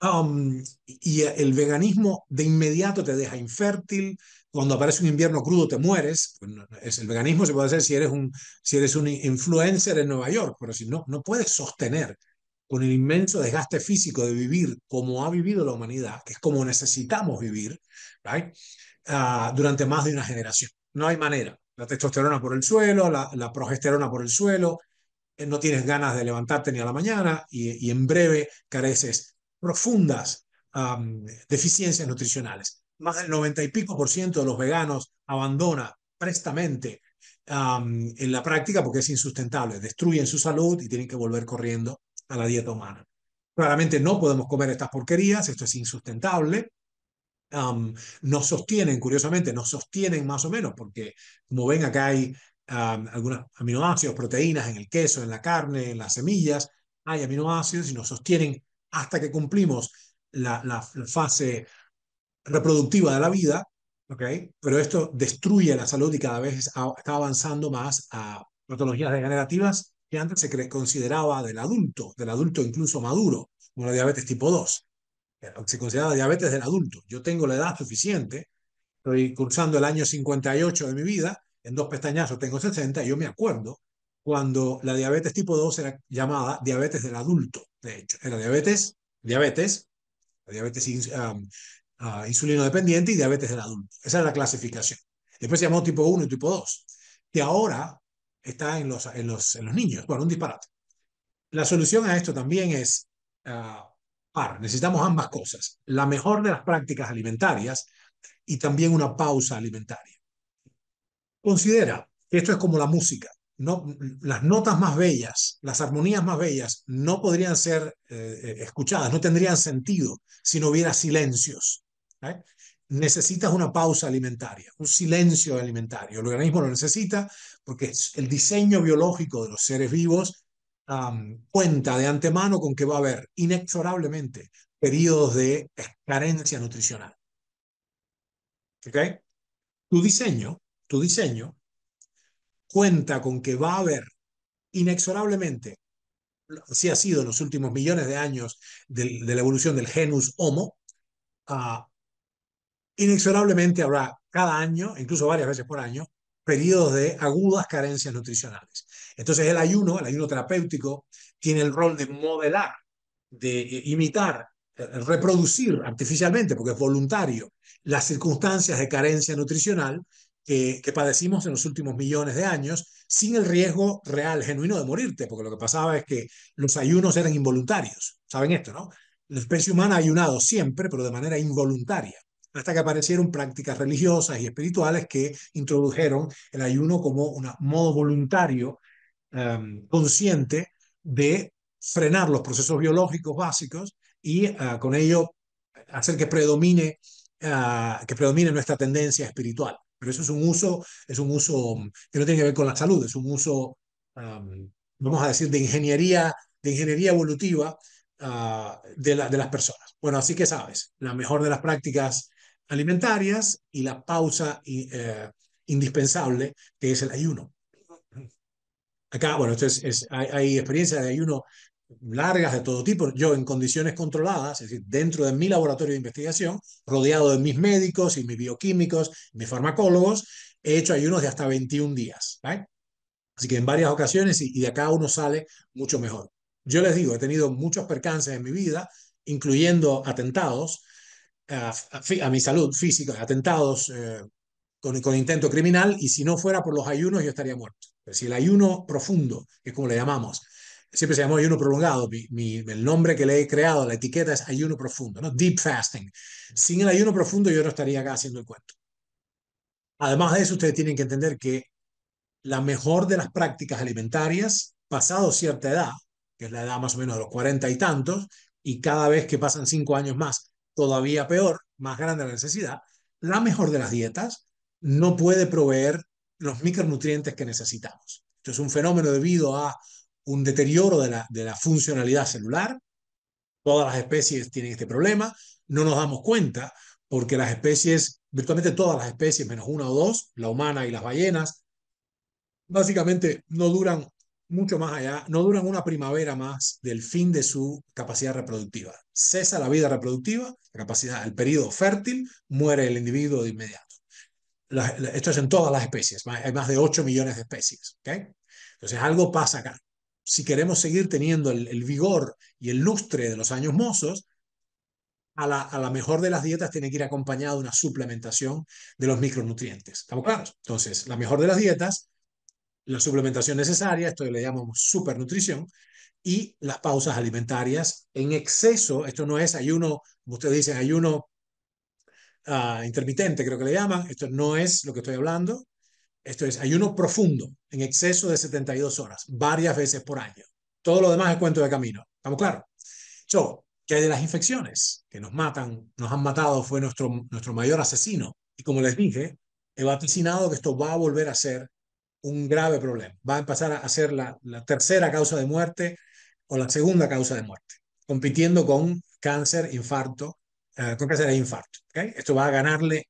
Um, y el veganismo de inmediato te deja infértil. Cuando aparece un invierno crudo te mueres. Es el veganismo se puede hacer si eres un, si eres un influencer en Nueva York, pero si no, no puedes sostener con el inmenso desgaste físico de vivir como ha vivido la humanidad, que es como necesitamos vivir, ah, durante más de una generación. No hay manera la testosterona por el suelo, la, progesterona por el suelo, eh, no tienes ganas de levantarte ni a la mañana y, en breve careces profundas deficiencias nutricionales. Más del 90 y pico por ciento de los veganos abandona prestamente en la práctica porque es insustentable, destruyen su salud y tienen que volver corriendo a la dieta humana. Claramente no podemos comer estas porquerías, esto es insustentable, no nos sostienen, curiosamente, nos sostienen más o menos, porque como ven acá hay algunos aminoácidos, proteínas en el queso, en la carne, en las semillas, hay aminoácidos y nos sostienen hasta que cumplimos la, fase reproductiva de la vida, ¿okay? pero esto destruye la salud y cada vez está avanzando más a patologías degenerativas que antes se consideraba del adulto, del adulto incluso maduro, como la diabetes tipo 2 se considera diabetes del adulto. Yo tengo la edad suficiente, estoy cursando el año 58 de mi vida, en dos pestañazos tengo 60, y yo me acuerdo cuando la diabetes tipo 2 era llamada diabetes del adulto, de hecho, era diabetes, diabetes, diabetes ah, insulino dependiente y diabetes del adulto. Esa era la clasificación. Después se llamó tipo 1 y tipo 2, que ahora está en los, en los, en los niños. Bueno, un disparate. La solución a esto también es ah, necesitamos ambas cosas, la mejor de las prácticas alimentarias y también una pausa alimentaria. Considera esto es como la música. No, las notas más bellas, las armonías más bellas, no podrían ser eh, eh, escuchadas, no tendrían sentido si no hubiera silencios. ¿eh? Necesitas una pausa alimentaria, un silencio alimentario. El organismo lo necesita porque es el diseño biológico de los seres vivos cuenta de antemano con que va a haber inexorablemente periodos de carencia nutricional. Tu diseño, tu diseño cuenta con que va a haber inexorablemente, así ha sido en los últimos millones de años de, la evolución del genus Homo, ah, inexorablemente habrá cada año, incluso varias veces por año, periodos de agudas carencias nutricionales. Entonces el ayuno, el ayuno terapéutico, tiene el rol de modelar, de eh, imitar, eh, reproducir artificialmente, porque es voluntario, las circunstancias de carencia nutricional que, padecimos en los últimos millones de años, sin el riesgo real, genuino de morirte, porque lo que pasaba es que los ayunos eran involuntarios. ¿Saben esto, no? La especie humana ha ayunado siempre, pero de manera involuntaria hasta que aparecieron prácticas religiosas y espirituales que introdujeron el ayuno como un modo voluntario Em, consciente de frenar los procesos biológicos básicos y ah, con ello hacer que predomine, ah, que predomine nuestra tendencia espiritual. Pero eso es un uso, es un uso mm, que no tiene que ver con la salud, es un uso, vamos a decir, de ingeniería, de ingeniería evolutiva ah, de, de las personas. Bueno, así que sabes, la mejor de las prácticas alimentarias y la pausa eh, indispensable que es el ayuno. Acá, bueno, hay, experiencias de ayuno largas de todo tipo, yo en condiciones controladas, es decir, dentro de mi laboratorio de investigación, rodeado de mis médicos y mis bioquímicos, mis farmacólogos, he hecho ayunos de hasta 21 días. Así que en varias ocasiones y, de acá uno sale mucho mejor. Yo les digo, he tenido muchos percances en mi vida, incluyendo atentados a, mi salud física, atentados eh, con, con intento criminal, y si no fuera por los ayunos yo estaría muerto si el ayuno profundo, que es como le llamamos. Siempre se llamó ayuno prolongado. el nombre que le he creado, la etiqueta es ayuno profundo, ¿no? Deep fasting. Sin el ayuno profundo yo no estaría acá haciendo el cuento. Además de eso, ustedes tienen que entender que la mejor de las prácticas alimentarias, pasado cierta edad, que es la edad más o menos de los cuarenta y tantos, y cada vez que pasan cinco años más, todavía peor, más grande la necesidad, la mejor de las dietas no puede proveer los micronutrientes que necesitamos. Esto es un fenómeno debido a un deterioro de la, de la funcionalidad celular. Todas las especies tienen este problema. No nos damos cuenta porque las especies, virtualmente todas las especies, menos una o dos, la humana y las ballenas, básicamente no duran mucho más allá, no duran una primavera más del fin de su capacidad reproductiva. Cesa la vida reproductiva, la capacidad, el periodo fértil, muere el individuo de inmediato esto es en todas las especies, hay más de 8 millones de especies. Entonces algo pasa acá. Si queremos seguir teniendo el, vigor y el lustre de los años mozos, a la, mejor de las dietas tiene que ir acompañada una suplementación de los micronutrientes. ¿Estamos claros? Entonces, la mejor de las dietas, la suplementación necesaria, esto le llamamos supernutrición, y las pausas alimentarias en exceso. Esto no es ayuno, como ustedes dicen, ayuno Ah, intermitente, creo que le llaman. Esto no es lo que estoy hablando. Esto es ayuno profundo, en exceso de 72 horas, varias veces por año. Todo lo demás es cuento de camino. ¿Estamos claros? So, que hay de las infecciones que nos matan, nos han matado? Fue nuestro, nuestro mayor asesino. Y como les dije, he vaticinado que esto va a volver a ser un grave problema. Va a pasar a ser la, tercera causa de muerte o la segunda causa de muerte, compitiendo con cáncer, infarto eh, con de infarto. Esto va a ganarle,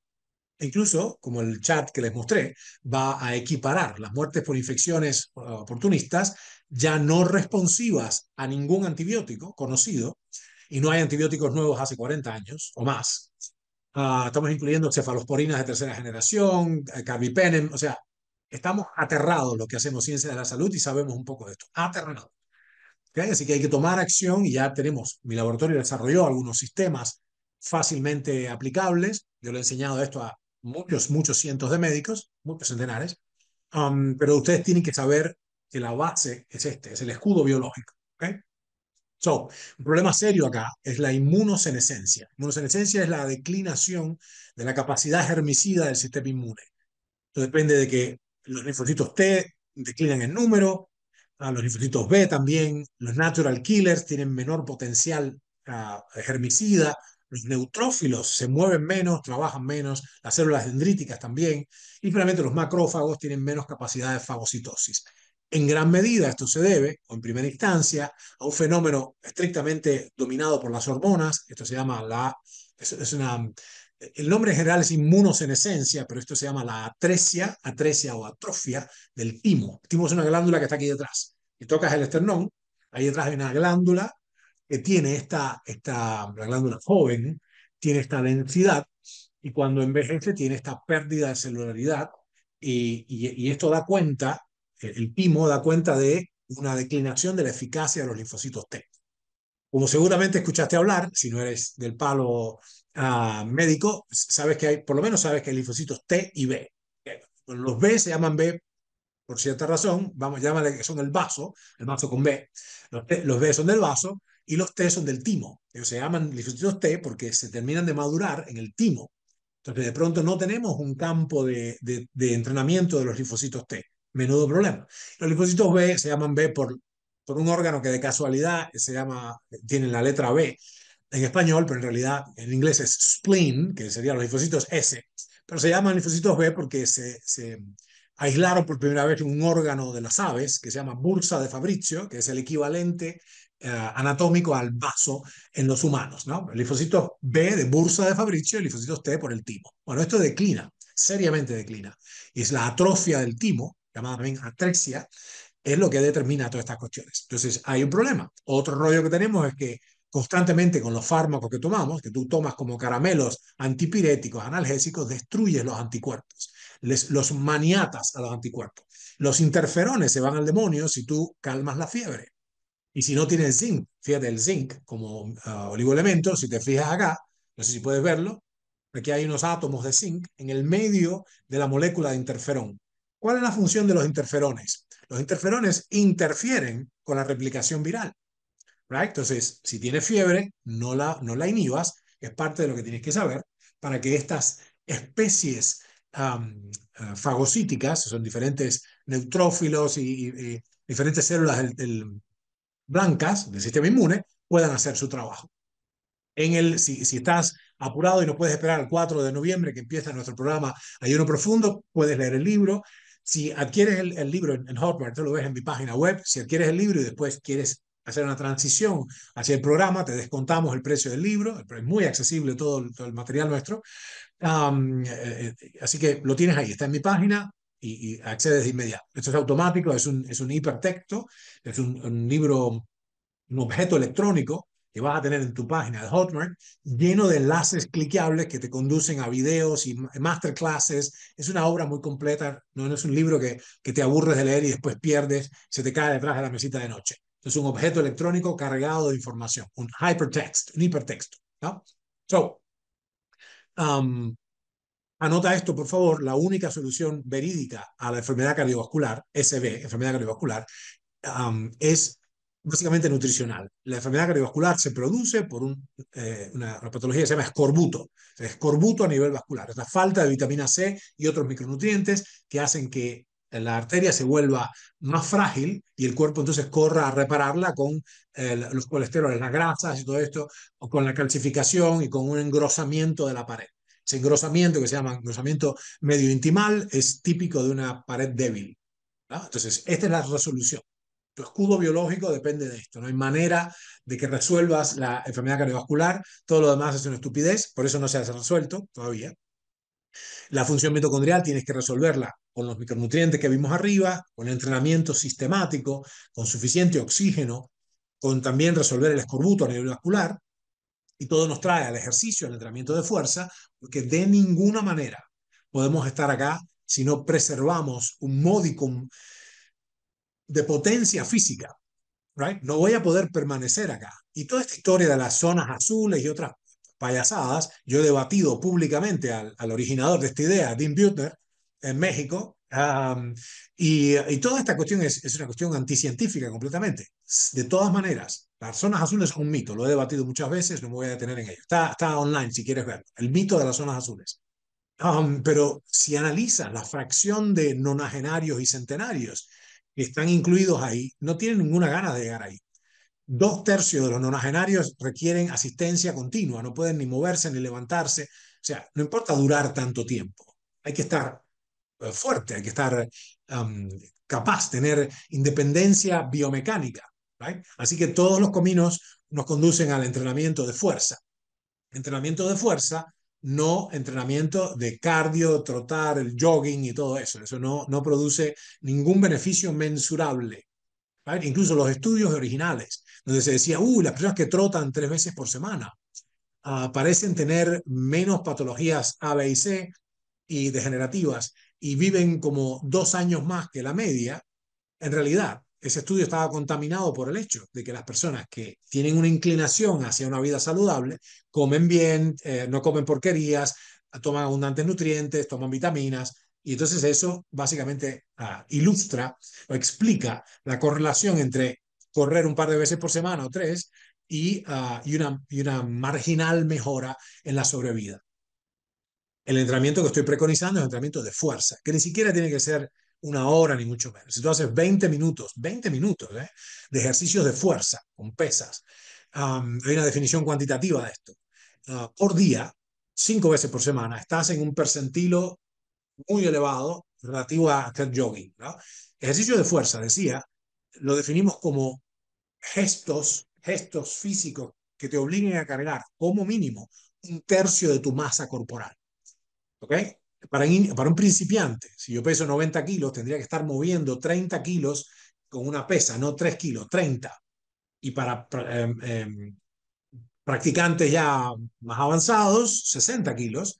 incluso como el chat que les mostré, va a equiparar las muertes por infecciones eh, oportunistas ya no responsivas a ningún antibiótico conocido, y no hay antibióticos nuevos hace 40 años o más. Ah, estamos incluyendo cefalosporinas de tercera generación, eh, carbipenem, o sea, estamos aterrados lo que hacemos ciencia de la salud y sabemos un poco de esto, aterrados. Así que hay que tomar acción y ya tenemos, mi laboratorio desarrolló algunos sistemas fácilmente aplicables. Yo le he enseñado esto a muchos, muchos cientos de médicos, muchos centenares, um, pero ustedes tienen que saber que la base es este, es el escudo biológico. ¿okay? So, un problema serio acá es la inmunosenescencia. Inmunosenescencia es la declinación de la capacidad germicida del sistema inmune. Esto depende de que los linfocitos T declinan en número, a ah, los linfocitos B también, los natural killers tienen menor potencial ah, germicida, los neutrófilos se mueven menos, trabajan menos, las células dendríticas también, y finalmente los macrófagos tienen menos capacidad de fagocitosis. En gran medida esto se debe, o en primera instancia, a un fenómeno estrictamente dominado por las hormonas, esto se llama la, es, una, el nombre general es inmunosenesencia, pero esto se llama la atresia, atresia o atrofia del timo. El timo es una glándula que está aquí detrás. Y tocas el esternón, ahí detrás hay una glándula que tiene esta, esta, la glándula joven tiene esta densidad y cuando envejece tiene esta pérdida de celularidad y, y, esto da cuenta, el, PIMO da cuenta de una declinación de la eficacia de los linfocitos T. Como seguramente escuchaste hablar, si no eres del palo ah, médico, sabes que hay, por lo menos sabes que hay linfocitos T y B. Los B se llaman B por cierta razón, vamos, llámale que son el vaso, el vaso con B. Los, los B son del vaso y los T son del timo. Ellos se llaman linfocitos T porque se terminan de madurar en el timo. Entonces, de pronto no tenemos un campo de, de, entrenamiento de los linfocitos T. Menudo problema. Los linfocitos B se llaman B por, por un órgano que de casualidad se llama, tiene la letra B en español, pero en realidad en inglés es spleen, que serían los linfocitos S. Pero se llaman linfocitos B porque se, se aislaron por primera vez un órgano de las aves que se llama bursa de fabricio, que es el equivalente eh, anatómico al vaso en los humanos. ¿no? El linfocito B de bursa de Fabricio y el linfocito T por el timo. Bueno, esto declina, seriamente declina. Y es la atrofia del timo, llamada también atrexia, es lo que determina todas estas cuestiones. Entonces, hay un problema. Otro rollo que tenemos es que constantemente con los fármacos que tomamos, que tú tomas como caramelos antipiréticos, analgésicos, destruyes los anticuerpos, los maniatas a los anticuerpos. Los interferones se van al demonio si tú calmas la fiebre. Y si no tiene zinc, fíjate el zinc como ah, oligoelemento, si te fijas acá, no sé si puedes verlo, aquí hay unos átomos de zinc en el medio de la molécula de interferón. ¿Cuál es la función de los interferones? Los interferones interfieren con la replicación viral. Entonces, si tienes fiebre, no la, no la inhibas, es parte de lo que tienes que saber, para que estas especies ah, fagocíticas, son diferentes neutrófilos y, diferentes células del, blancas del sistema inmune puedan hacer su trabajo. En el, si, estás apurado y no puedes esperar al 4 de noviembre que empieza nuestro programa Ayuno Profundo, puedes leer el libro. Si adquieres el, libro en, Hotmart, lo ves en mi página web, si adquieres el libro y después quieres hacer una transición hacia el programa, te descontamos el precio del libro, es muy accesible todo, el material nuestro. Eh, eh, así que lo tienes ahí, está en mi página, y, accedes de inmediato. Esto es automático, es un, es un hipertexto, es un, libro, un objeto electrónico que vas a tener en tu página de Hotmart, lleno de enlaces cliqueables que te conducen a videos y masterclasses. Es una obra muy completa, no, no es un libro que, que te aburres de leer y después pierdes, se te cae detrás de la mesita de noche. Es un objeto electrónico cargado de información, un hypertext, un hipertexto. ¿no? So, um, Anota esto, por favor, la única solución verídica a la enfermedad cardiovascular, SB, enfermedad cardiovascular, es básicamente nutricional. La enfermedad cardiovascular se produce por eh, una, patología que se llama escorbuto, escorbuto a nivel vascular, es la falta de vitamina C y otros micronutrientes que hacen que la arteria se vuelva más frágil y el cuerpo entonces corra a repararla con eh, los colesteroles, las grasas y todo esto, o con la calcificación y con un engrosamiento de la pared. Ese engrosamiento que se llama engrosamiento medio intimal es típico de una pared débil. Entonces, esta es la resolución. Tu escudo biológico depende de esto. No hay manera de que resuelvas la enfermedad cardiovascular. Todo lo demás es una estupidez, por eso no se ha resuelto todavía. La función mitocondrial tienes que resolverla con los micronutrientes que vimos arriba, con entrenamiento sistemático, con suficiente oxígeno, con también resolver el escorbuto a nivel vascular. Y todo nos trae al ejercicio, al entrenamiento de fuerza, porque de ninguna manera podemos estar acá si no preservamos un modicum de potencia física. No voy a poder permanecer acá. Y toda esta historia de las zonas azules y otras payasadas, yo he debatido públicamente al, originador de esta idea, Dean Butler en México, y, toda esta cuestión es, una cuestión anticientífica completamente. De todas maneras, las zonas azules son un mito, lo he debatido muchas veces, no me voy a detener en ello. Está, online si quieres ver, el mito de las zonas azules. pero si analizas la fracción de nonagenarios y centenarios que están incluidos ahí, no tienen ninguna gana de llegar ahí. Dos tercios de los nonagenarios requieren asistencia continua, no pueden ni moverse ni levantarse, o sea, no importa durar tanto tiempo, hay que estar eh, fuerte, hay que estar capaz, tener independencia biomecánica. Así que todos los cominos nos conducen al entrenamiento de fuerza. Entrenamiento de fuerza, no entrenamiento de cardio, trotar, el jogging y todo eso. Eso no, no produce ningún beneficio mensurable. Incluso los estudios originales, donde se decía, uh, las personas que trotan tres veces por semana ah, parecen tener menos patologías A, B y C y degenerativas y viven como dos años más que la media, en realidad ese estudio estaba contaminado por el hecho de que las personas que tienen una inclinación hacia una vida saludable, comen bien, eh, no comen porquerías, toman abundantes nutrientes, toman vitaminas, y entonces eso básicamente ah, ilustra o explica la correlación entre correr un par de veces por semana o tres y, ah, y, una, y una marginal mejora en la sobrevida. El entrenamiento que estoy preconizando es un entrenamiento de fuerza, que ni siquiera tiene que ser una hora ni mucho menos. Si tú haces 20 minutos, 20 minutos ¿eh? de ejercicios de fuerza con pesas, hay una definición cuantitativa de esto, ah, por día, cinco veces por semana, estás en un percentilo muy elevado relativo a hacer jogging. ¿no? Ejercicio de fuerza, decía, lo definimos como gestos, gestos físicos que te obliguen a cargar como mínimo un tercio de tu masa corporal. ¿Ok? Para, para un principiante, si yo peso 90 kilos, tendría que estar moviendo 30 kilos con una pesa, no 3 kilos, 30. Y para em, em, practicantes ya más avanzados, 60 kilos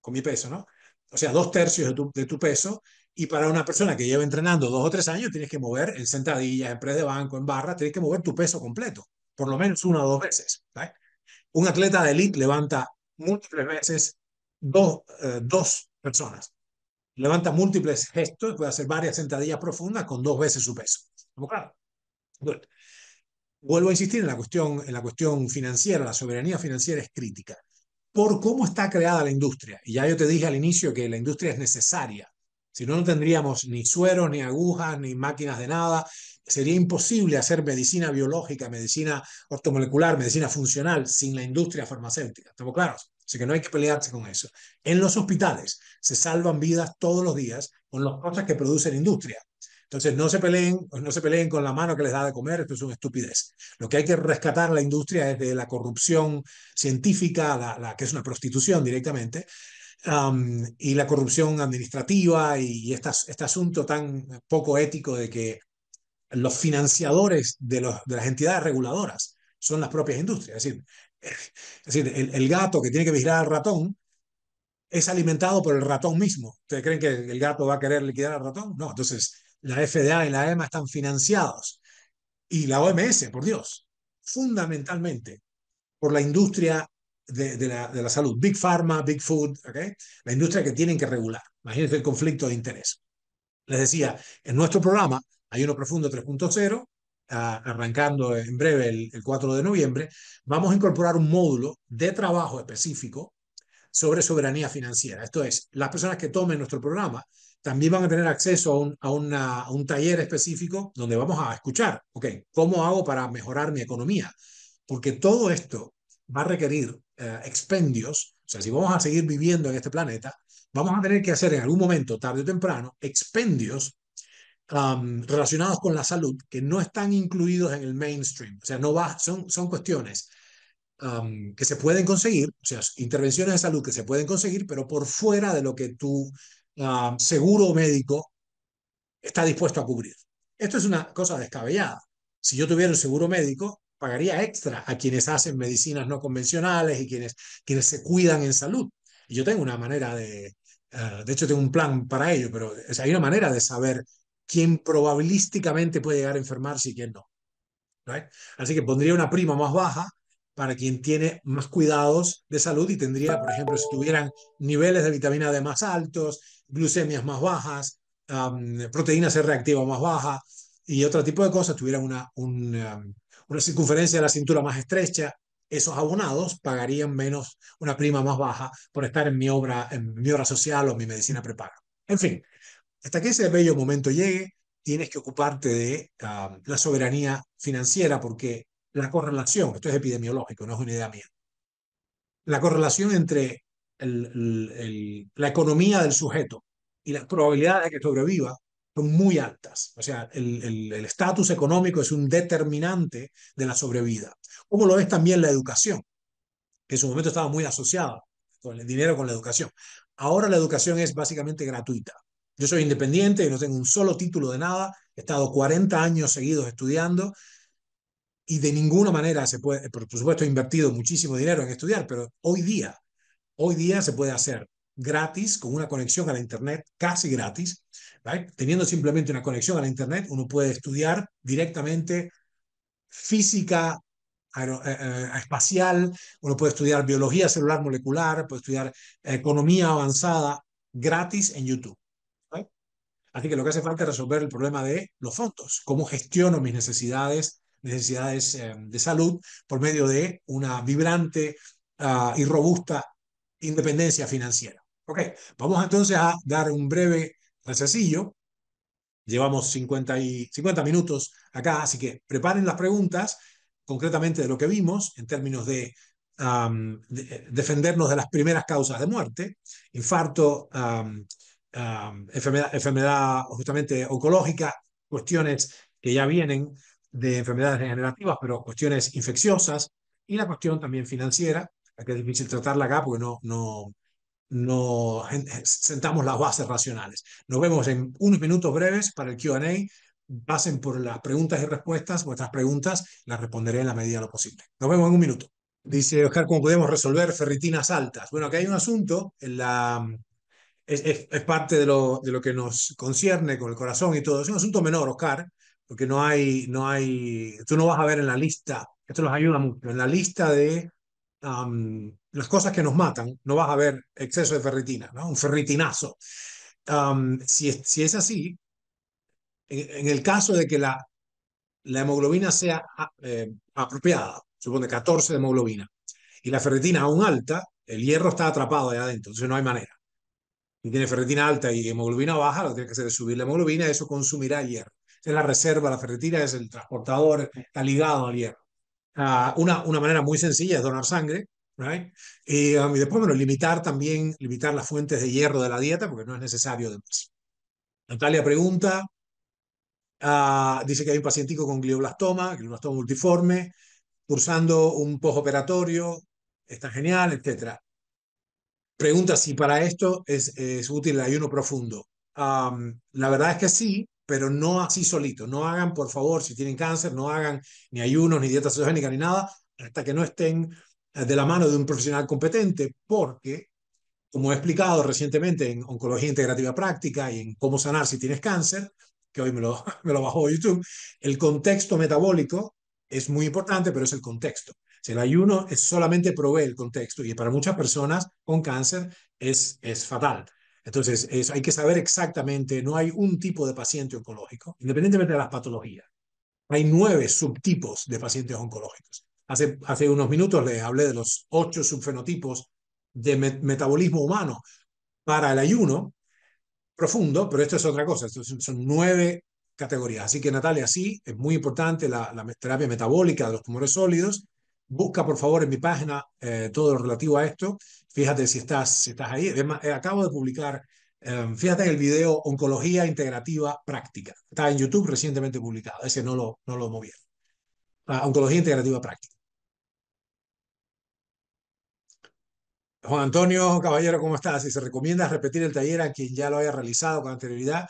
con mi peso, ¿no? O sea, dos tercios de tu, de tu peso. Y para una persona que lleva entrenando dos o tres años, tienes que mover en sentadillas, en press de banco, en barra, tienes que mover tu peso completo, por lo menos una o dos veces. Un atleta de elite levanta múltiples veces dos, eh, dos personas. Levanta múltiples gestos, puede hacer varias sentadillas profundas con dos veces su peso. ¿Estamos claro? Vuelvo a insistir en la, cuestión, en la cuestión financiera, la soberanía financiera es crítica por cómo está creada la industria. Y ya yo te dije al inicio que la industria es necesaria. Si no, no tendríamos ni sueros, ni agujas, ni máquinas de nada. Sería imposible hacer medicina biológica, medicina ortomolecular, medicina funcional sin la industria farmacéutica. ¿Estamos claros? Así que no hay que pelearse con eso. En los hospitales se salvan vidas todos los días con las cosas que produce la industria. Entonces no se peleen, no se peleen con la mano que les da de comer, esto es una estupidez. Lo que hay que rescatar la industria es de la corrupción científica, la, que es una prostitución directamente, um, y la corrupción administrativa y, este asunto tan poco ético de que los financiadores de, de las entidades reguladoras son las propias industrias. Es decir, es decir, el, gato que tiene que vigilar al ratón es alimentado por el ratón mismo. ¿Ustedes creen que el gato va a querer liquidar al ratón? No, entonces la FDA y la EMA están financiados. Y la OMS, por Dios, fundamentalmente por la industria de, la, de la, salud, Big Pharma, Big Food, ¿okay? la industria que tienen que regular. Imagínense el conflicto de interés. Les decía, en nuestro programa, hay uno profundo 3.0, arrancando en breve el, 4 de noviembre, vamos a incorporar un módulo de trabajo específico sobre soberanía financiera. Esto es, las personas que tomen nuestro programa también van a tener acceso a un, taller específico donde vamos a escuchar, ok, ¿cómo hago para mejorar mi economía? Porque todo esto va a requerir eh, expendios, o sea, si vamos a seguir viviendo en este planeta, vamos a tener que hacer en algún momento, tarde o temprano, expendios Um, relacionados con la salud que no están incluidos en el mainstream. O sea, no va, son, son cuestiones um, que se pueden conseguir, o sea, intervenciones de salud que se pueden conseguir, pero por fuera de lo que tu um, seguro médico está dispuesto a cubrir. Esto es una cosa descabellada. Si yo tuviera un seguro médico, pagaría extra a quienes hacen medicinas no convencionales y quienes, quienes se cuidan en salud. Y yo tengo una manera de, eh, de hecho tengo un plan para ello, pero hay una manera de saber quién probabilísticamente puede llegar a enfermarse y quién no. Así que pondría una prima más baja para quien tiene más cuidados de salud y tendría, por ejemplo, si tuvieran niveles de vitamina D más altos, glucemias más bajas, proteínas proteína C reactiva más baja y otro tipo de cosas, tuvieran una, una circunferencia de la cintura más estrecha, esos abonados pagarían menos, una prima más baja por estar en mi obra, en mi obra social o mi medicina prepaga. En fin, hasta que ese bello momento llegue, tienes que ocuparte de la soberanía financiera porque la correlación, esto es epidemiológico, no es una idea mía, la correlación entre la economía del sujeto y la probabilidad de que sobreviva son muy altas. O sea, el estatus económico es un determinante de la sobrevida, como lo es también la educación, que en su momento estaba muy asociada con el dinero con la educación. Ahora la educación es básicamente gratuita. Yo soy independiente, no tengo un solo título de nada, he estado 40 años seguidos estudiando y de ninguna manera se puede, por supuesto he invertido muchísimo dinero en estudiar, pero hoy día, hoy día se puede hacer gratis con una conexión a la Internet, casi gratis. Teniendo simplemente una conexión a la Internet, uno puede estudiar directamente física eh, eh, espacial, uno puede estudiar biología celular molecular, puede estudiar economía avanzada gratis en YouTube. Así que lo que hace falta es resolver el problema de los fondos, cómo gestiono mis necesidades, necesidades eh, de salud por medio de una vibrante ah, y robusta independencia financiera. Ok, vamos entonces a dar un breve recesillo. Llevamos 50, y, 50 minutos acá, así que preparen las preguntas concretamente de lo que vimos en términos de eh, defendernos de las primeras causas de muerte, infarto, enfermedad, justamente oncológica, cuestiones que ya vienen de enfermedades degenerativas, pero cuestiones infecciosas, y la cuestión también financiera, que es difícil tratarla acá porque no, no, no sentamos las bases racionales. Nos vemos en unos minutos breves para el QA. Pasen por las preguntas y respuestas, vuestras preguntas, las responderé en la medida de lo posible. Nos vemos en un minuto. Dice Oscar, ¿cómo podemos resolver ferritinas altas? Bueno, aquí hay un asunto. En la, es, parte de lo, de lo, que nos concierne con el corazón y todo. Es un asunto menor, Oscar, porque no hay, no hay, tú no vas a ver en la lista, esto nos ayuda mucho, en la lista de las cosas que nos matan, no vas a ver exceso de ferritina, ¿no? un ferritinazo. si, es, así, en, el caso de que la, la hemoglobina sea ah, eh, apropiada, supone 14 de hemoglobina, y la ferritina aún alta, el hierro está atrapado ahí adentro, entonces no hay manera. Si tiene ferritina alta y hemoglobina baja, lo que tiene que hacer es subir la hemoglobina, eso consumirá hierro. Es la reserva, la ferritina es el transportador, está ligado al hierro. una, una manera muy sencilla es donar sangre, Right? Um, y, después, bueno, limitar también, limitar las fuentes de hierro de la dieta, porque no es necesario de Natalia pregunta, ah, dice que hay un pacientico con glioblastoma, glioblastoma multiforme, cursando un postoperatorio, está genial, etc. Pregunta si para esto es, útil el ayuno profundo. la verdad es que sí, pero no así solito. No hagan, por favor, si tienen cáncer, no hagan ni ayunos, ni dieta cetogénica, ni nada, hasta que no estén eh, de la mano de un profesional competente, porque, como he explicado recientemente en Oncología Integrativa Práctica y en Cómo Sanar si tienes cáncer, que hoy me lo, *laughs* me lo bajó YouTube, el contexto metabólico es muy importante, pero es el contexto. El ayuno es solamente provee el contexto y para muchas personas con cáncer es, es fatal. Entonces, hay que saber exactamente, no hay un tipo de paciente oncológico, independientemente de las patologías. Hay nueve subtipos de pacientes oncológicos. Hace, hace unos minutos les hablé de los ocho subfenotipos de metabolismo humano para el ayuno profundo, pero esto es otra cosa, son, nueve categorías. Así que Natalia, sí, es muy importante la terapia metabólica de los tumores sólidos, Busca, por favor, en mi página eh, todo lo relativo a esto. Fíjate si estás, si estás ahí. Eh, acabo de publicar, em, fíjate en el video Oncología Integrativa Práctica. Está en YouTube recientemente publicado. Ese no lo, no lo movieron. Ah, oncología Integrativa Práctica. Juan Antonio Caballero, ¿cómo estás? Si se recomienda repetir el taller a quien ya lo haya realizado con anterioridad,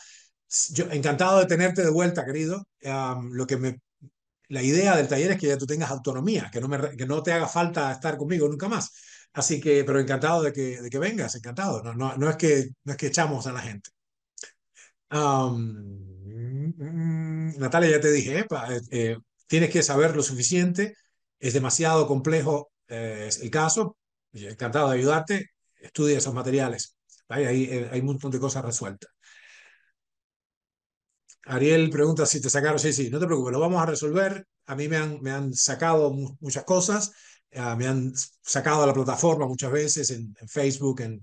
yo encantado de tenerte de vuelta, querido. lo que me la idea del taller es que ya tú tengas autonomía, que no, me, que no te haga falta estar conmigo nunca más. Así que, pero encantado de que, de que vengas, encantado. No, es que, es que echamos a la gente. Natalia, ya te dije, eh, eh, tienes que saber lo suficiente, es demasiado complejo eh, el caso, encantado de ayudarte, estudia esos materiales. hay un montón de cosas resueltas. Ariel pregunta si te sacaron. Sí, sí, no te preocupes, lo vamos a resolver. A mí me han, me han sacado muchas cosas. Ah, me han sacado a la plataforma muchas veces en, Facebook, en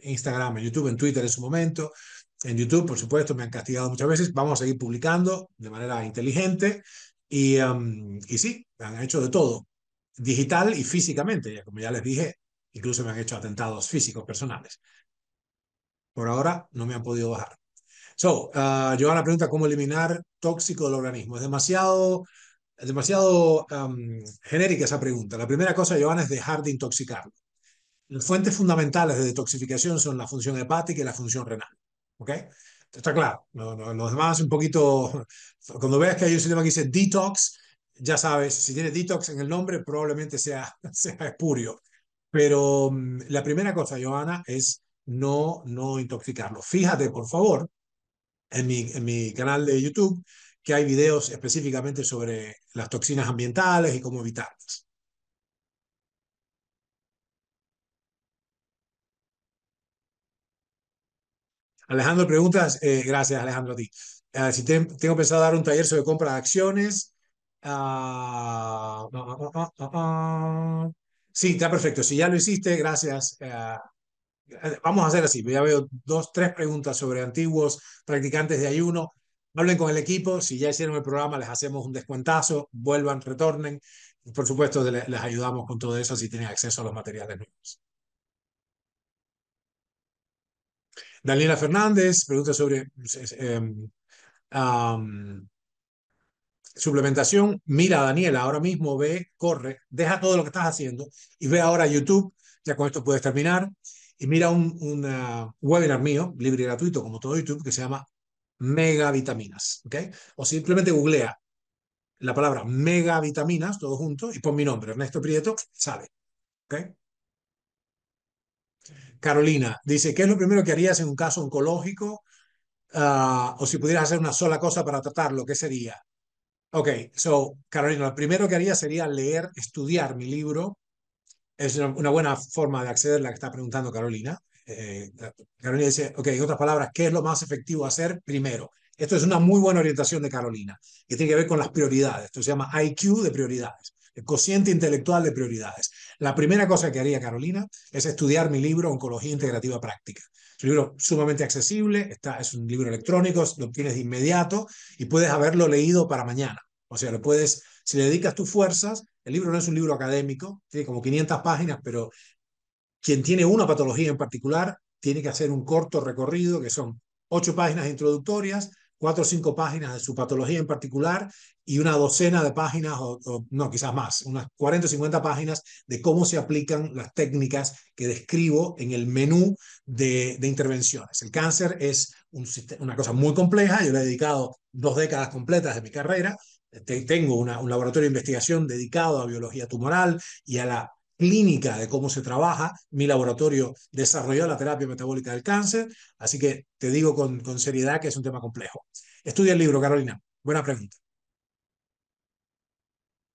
Instagram, en YouTube, en Twitter en su momento. En YouTube, por supuesto, me han castigado muchas veces. Vamos a seguir publicando de manera inteligente. Y, y sí, han hecho de todo, digital y físicamente. como ya les dije, incluso me han hecho atentados físicos personales. Por ahora no me han podido bajar. So, uh, pregunta cómo eliminar tóxico del organismo. Es demasiado, demasiado genérica esa pregunta. La primera cosa, Joana es dejar de intoxicarlo. Las fuentes fundamentales de detoxificación son la función hepática y la función renal. ¿Ok? Está claro. los demás, un poquito. Cuando veas que hay un sistema que dice detox, ya sabes, si tiene detox en el nombre, probablemente sea, *laughs* sea espurio. Pero mm, la primera cosa, Joana, es no, no intoxicarlo. Fíjate, por favor, en mi, mi canal de YouTube, que hay videos específicamente sobre las toxinas ambientales y cómo evitarlas. Alejandro, preguntas. Eh, gracias, Alejandro, a ti. Eh, si tengo pensado dar un taller sobre compra de acciones. Ah, ah, ah, sí, está perfecto. Si ya lo hiciste, gracias eh, vamos a hacer así, ya veo dos, tres preguntas sobre antiguos practicantes de ayuno. Hablen con el equipo, si ya hicieron el programa, les hacemos un descuentazo, vuelvan, retornen. por supuesto, les, ayudamos con todo eso si tienen acceso a los materiales nuevos. Daniela Fernández pregunta sobre em, suplementación. Mira, Daniela, ahora mismo ve, corre, deja todo lo que estás haciendo y ve ahora YouTube. Ya con esto puedes terminar y mira un, webinar mío, libre y gratuito, como todo YouTube, que se llama Megavitaminas. ¿ok? O simplemente googlea la palabra megavitaminas, todo junto, y pon mi nombre, Ernesto Prieto, sabe, Carolina dice, ¿qué es lo primero que harías en un caso oncológico? Ah, o si pudieras hacer una sola cosa para tratarlo, ¿qué sería? Ok, so, Carolina, lo primero que haría sería leer, estudiar mi libro es una buena forma de acceder la que está preguntando Carolina. Eh, Carolina dice, ok, en otras palabras, ¿qué es lo más efectivo hacer primero? Esto es una muy buena orientación de Carolina, que tiene que ver con las prioridades. Esto se llama IQ de prioridades, el cociente intelectual de prioridades. La primera cosa que haría Carolina es estudiar mi libro Oncología Integrativa Práctica. Es un libro sumamente accesible, está, es un libro electrónico, lo obtienes de inmediato y puedes haberlo leído para mañana. O sea, lo puedes si le dedicas tus fuerzas, el libro no es un libro académico, tiene como 500 páginas, pero quien tiene una patología en particular tiene que hacer un corto recorrido, que son ocho páginas introductorias, cuatro o cinco páginas de su patología en particular y una docena de páginas, o, no, quizás más, unas 40 o 50 páginas de cómo se aplican las técnicas que describo en el menú de, intervenciones. El cáncer es una cosa muy compleja, yo le he dedicado dos décadas completas de mi carrera tengo un laboratorio de investigación dedicado a biología tumoral y a la clínica de cómo se trabaja. Mi laboratorio desarrolló la terapia metabólica del cáncer, así que te digo con, seriedad que es un tema complejo. Estudia el libro, Carolina. Buena pregunta.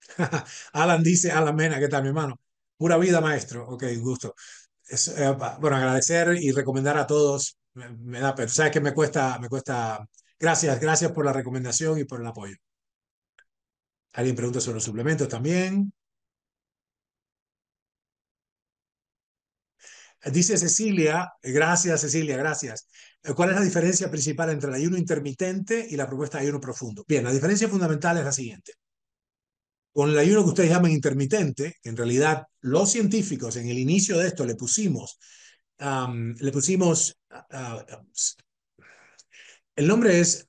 *laughs* Alan dice, Alan Mena, ¿qué tal, mi hermano? Pura vida, maestro. Ok, gusto. Eh, bueno, agradecer y recomendar a todos. Me, da, pero sabes que me cuesta, me cuesta. Gracias, gracias por la recomendación y por el apoyo. Alguien pregunta sobre los suplementos también. Dice Cecilia, gracias Cecilia, gracias. ¿Cuál es la diferencia principal entre el ayuno intermitente y la propuesta de ayuno profundo? Bien, la diferencia fundamental es la siguiente. Con el ayuno que ustedes llaman intermitente, que en realidad los científicos en el inicio de esto le pusimos, le pusimos, ah, ah, ah, el nombre es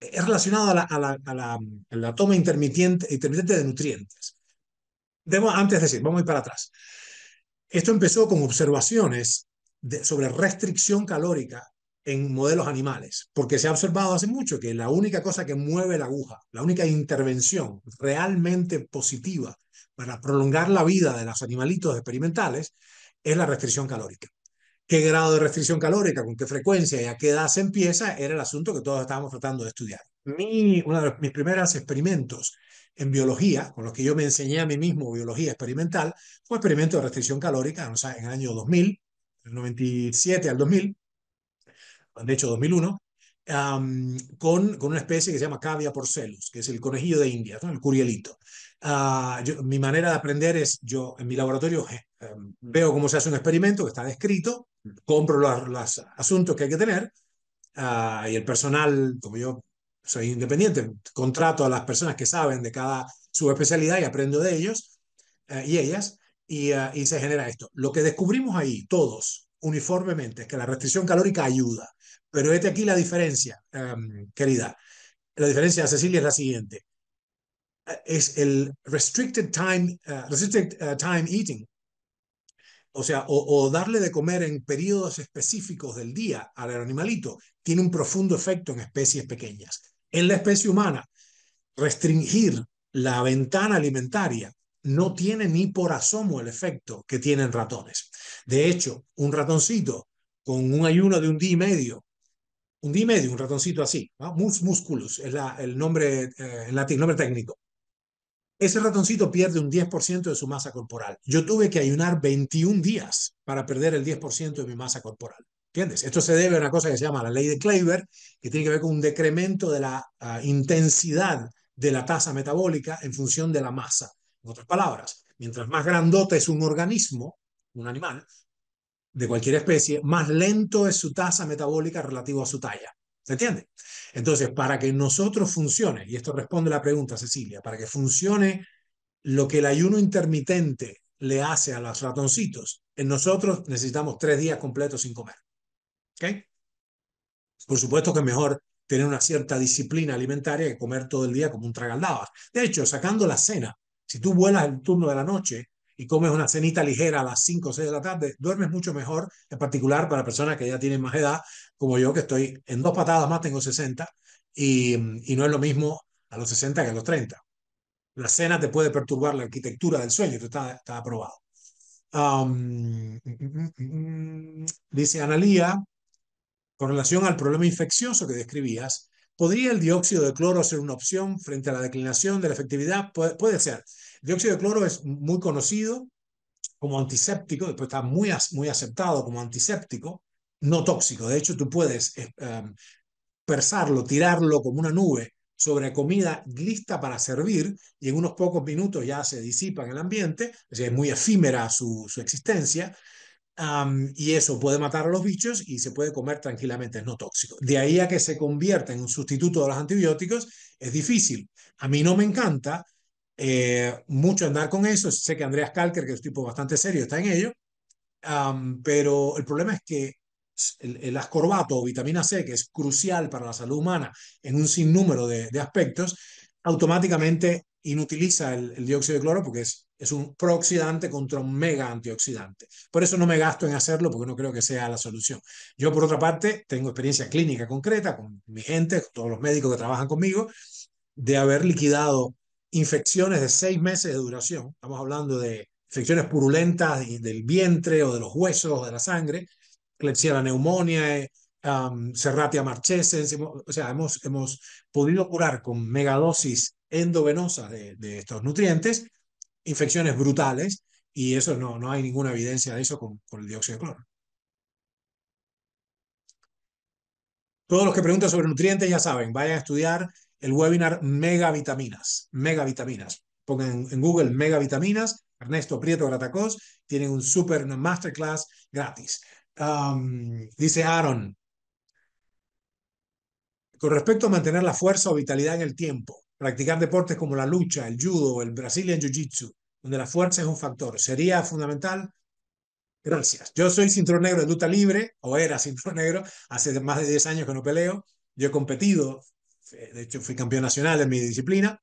es relacionado a la, toma intermitente, de nutrientes. Debo, antes de decir, vamos a ir para atrás. Esto empezó con observaciones sobre restricción calórica en modelos animales, porque se ha observado hace mucho que la única cosa que mueve la aguja, la única intervención realmente positiva para prolongar la vida de los animalitos experimentales es la restricción calórica qué grado de restricción calórica, con qué frecuencia y a qué edad se empieza, era el asunto que todos estábamos tratando de estudiar. Mi, uno de mis primeros experimentos en biología, con los que yo me enseñé a mí mismo biología experimental, fue un experimento de restricción calórica o sea, en el año 2000, del 97 al 2000, de hecho 2001, con, con una especie que se llama cavia porcelus, que es el conejillo de India, el curielito. Ah, mi manera de aprender es, yo en mi laboratorio veo cómo se hace un experimento que está descrito, compro los, asuntos que hay que tener ah, y el personal, como yo soy independiente, contrato a las personas que saben de cada subespecialidad y aprendo de ellos eh, y ellas ah, y, se genera esto. Lo que descubrimos ahí todos uniformemente es que la restricción calórica ayuda, pero este aquí la diferencia, em, querida. La diferencia, de Cecilia, es la siguiente. Eh, es el restricted time, eh, restricted time eating, o sea, o, darle de comer en periodos específicos del día al animalito, tiene un profundo efecto en especies pequeñas. En la especie humana, restringir la ventana alimentaria no tiene ni por asomo el efecto que tienen ratones. De hecho, un ratoncito con un ayuno de un día y medio, un día y medio, un ratoncito así, musculus es el nombre eh, en latín, nombre técnico, ese ratoncito pierde un 10% de su masa corporal. Yo tuve que ayunar 21 días para perder el 10% de mi masa corporal. ¿Entiendes? Esto se debe a una cosa que se llama la ley de Kleiber, que tiene que ver con un decremento de la ah, intensidad de la tasa metabólica en función de la masa. En otras palabras, mientras más grandote es un organismo, un animal, de cualquier especie, más lento es su tasa metabólica relativo a su talla. ¿Se entiende? Entonces, para que nosotros funcione, y esto responde a la pregunta, Cecilia, para que funcione lo que el ayuno intermitente le hace a los ratoncitos, en nosotros necesitamos tres días completos sin comer. ¿Ok? Por supuesto que es mejor tener una cierta disciplina alimentaria que comer todo el día como un tragaldabas. De hecho, sacando la cena, si tú vuelas el turno de la noche, y comes una cenita ligera a las 5 o 6 de la tarde, duermes mucho mejor, en particular para personas que ya tienen más edad, como yo, que estoy en dos patadas más, tengo 60, y, no es lo mismo a los 60 que a los 30. La cena te puede perturbar la arquitectura del sueño, está, está aprobado. Um, dice Analía, con relación al problema infeccioso que describías, ¿podría el dióxido de cloro ser una opción frente a la declinación de la efectividad? puede ser. El dióxido de cloro es muy conocido como antiséptico, después está muy, muy aceptado como antiséptico, no tóxico. De hecho, tú puedes eh, em, persarlo, tirarlo como una nube sobre comida lista para servir y en unos pocos minutos ya se disipa en el ambiente, es muy efímera su, existencia. y eso puede matar a los bichos y se puede comer tranquilamente, es no tóxico. De ahí a que se convierta en un sustituto de los antibióticos es difícil. A mí no me encanta, eh, mucho andar con eso. Sé que Andreas Kalker, que es un tipo bastante serio, está en ello, pero el problema es que el, ascorbato o vitamina C, que es crucial para la salud humana en un sinnúmero de, aspectos, automáticamente inutiliza el, dióxido de cloro porque es, es un prooxidante contra un mega antioxidante. Por eso no me gasto en hacerlo porque no creo que sea la solución. Yo, por otra parte, tengo experiencia clínica concreta con mi gente, todos los médicos que trabajan conmigo, de haber liquidado infecciones de seis meses de duración, estamos hablando de infecciones purulentas del vientre o de los huesos de la sangre, la neumonía, eh, Serratia marchesens, o sea, hemos, hemos podido curar con megadosis endovenosas de, estos nutrientes infecciones brutales y eso no, no hay ninguna evidencia de eso con, con el dióxido de cloro. Todos los que preguntan sobre nutrientes ya saben, vayan a estudiar el webinar Mega Vitaminas. Mega Vitaminas. Pongan en Google Mega Vitaminas, Ernesto Prieto Gratacos, tienen un super masterclass gratis. Um, dice Aaron, con respecto a mantener la fuerza o vitalidad en el tiempo, practicar deportes como la lucha, el judo, el Brazilian Jiu-Jitsu, donde la fuerza es un factor, ¿sería fundamental? Gracias. Yo soy cinturón negro de luta libre, o era cinturón negro, hace más de 10 años que no peleo. Yo he competido de hecho fui campeón nacional en mi disciplina,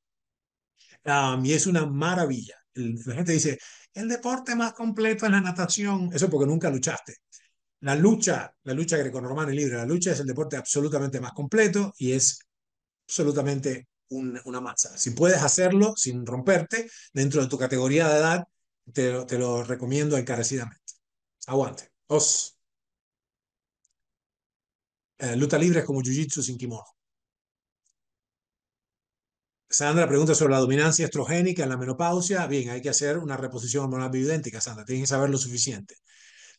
y es una maravilla. la gente dice, el deporte más completo es la natación, eso porque nunca luchaste. La lucha, la lucha grecorromana y libre, la lucha es el deporte absolutamente más completo y es absolutamente un, una masa. Si puedes hacerlo sin romperte dentro de tu categoría de edad, te, te lo recomiendo encarecidamente. Aguante. Os. Eh, luta libre es como jiu-jitsu sin kimono. Sandra pregunta sobre la dominancia estrogénica en la menopausia. Bien, hay que hacer una reposición hormonal bioidéntica, Sandra. Tienes que saber lo suficiente.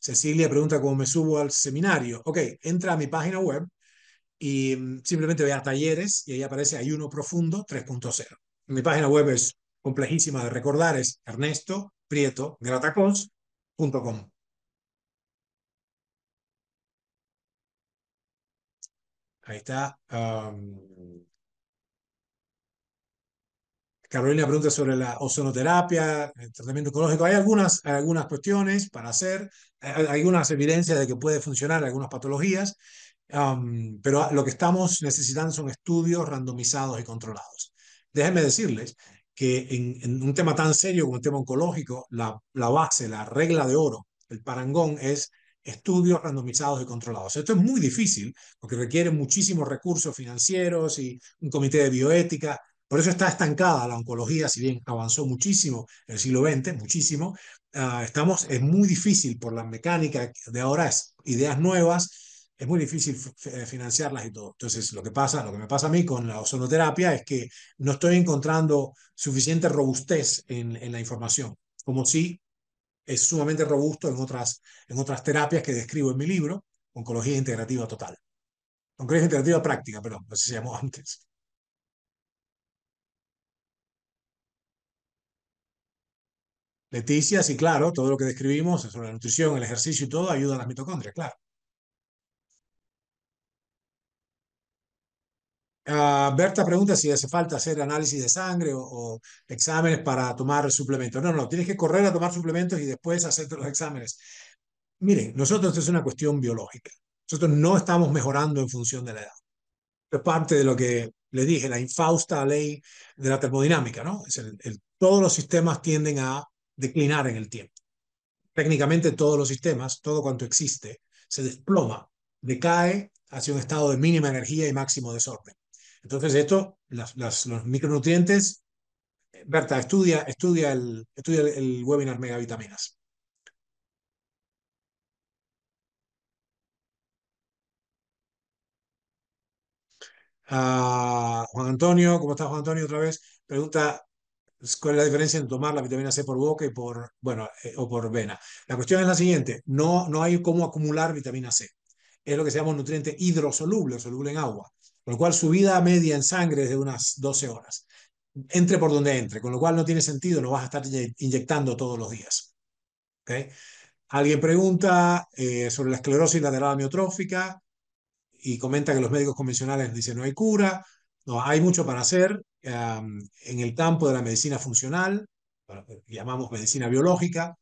Cecilia pregunta cómo me subo al seminario. Ok, entra a mi página web y mm, simplemente ve a talleres y ahí aparece Ayuno Profundo 3.0. Mi página web es complejísima de recordar, es Ernesto Prieto Ahí está. Carolina pregunta sobre la ozonoterapia, el tratamiento oncológico. Hay algunas, algunas cuestiones para hacer, hay algunas evidencias de que puede funcionar algunas patologías, um, pero lo que estamos necesitando son estudios randomizados y controlados. Déjenme decirles que en, un tema tan serio como el tema oncológico, la, la base, la regla de oro, el parangón es estudios randomizados y controlados. Esto es muy difícil porque requiere muchísimos recursos financieros y un comité de bioética. Por eso está estancada la oncología, si bien avanzó muchísimo en el siglo XX, muchísimo. Ah, estamos, es muy difícil por la mecánica de ahora, ideas nuevas, es muy difícil eh, financiarlas y todo. Entonces, lo que pasa, lo que me pasa a mí con la ozonoterapia es que no estoy encontrando suficiente robustez en, la información, como si es sumamente robusto en otras, en otras terapias que describo en mi libro, Oncología Integrativa Total. Oncología Integrativa Práctica, perdón, así se llamó *laughs* antes. Leticia, sí, claro, todo lo que describimos sobre la nutrición, el ejercicio y todo ayuda a las mitocondrias, claro. Ah, Berta pregunta si hace falta hacer análisis de sangre o, exámenes para tomar suplementos. No, no, tienes que correr a tomar suplementos y después hacerte los exámenes. Miren, nosotros es una cuestión biológica. Nosotros no estamos mejorando en función de la edad. Es parte de lo que le dije, la infausta ley de la termodinámica, ¿no? todos los sistemas tienden a declinar en el tiempo. Técnicamente todos los sistemas, todo cuanto existe, se desploma, decae hacia un estado de mínima energía y máximo desorden. Entonces esto, los micronutrientes, eh, Berta, estudia, estudia, el, estudia el, webinar Megavitaminas. Ah, Juan Antonio, ¿cómo estás Juan Antonio otra vez? Pregunta, pues, ¿Cuál es la diferencia en tomar la vitamina C por boca por, bueno, eh, o por vena? La cuestión es la siguiente, no, no hay cómo acumular vitamina C. Es lo que se llama un nutriente hidrosoluble, soluble en agua, con lo cual su vida media en sangre es de unas 12 horas. Entre por donde entre, con lo cual no tiene sentido, no vas a estar inyectando todos los días. Alguien pregunta eh, sobre la esclerosis lateral amiotrófica y comenta que los médicos convencionales dicen no hay cura. No, hay mucho para hacer en el campo de la medicina funcional, llamamos medicina biológica.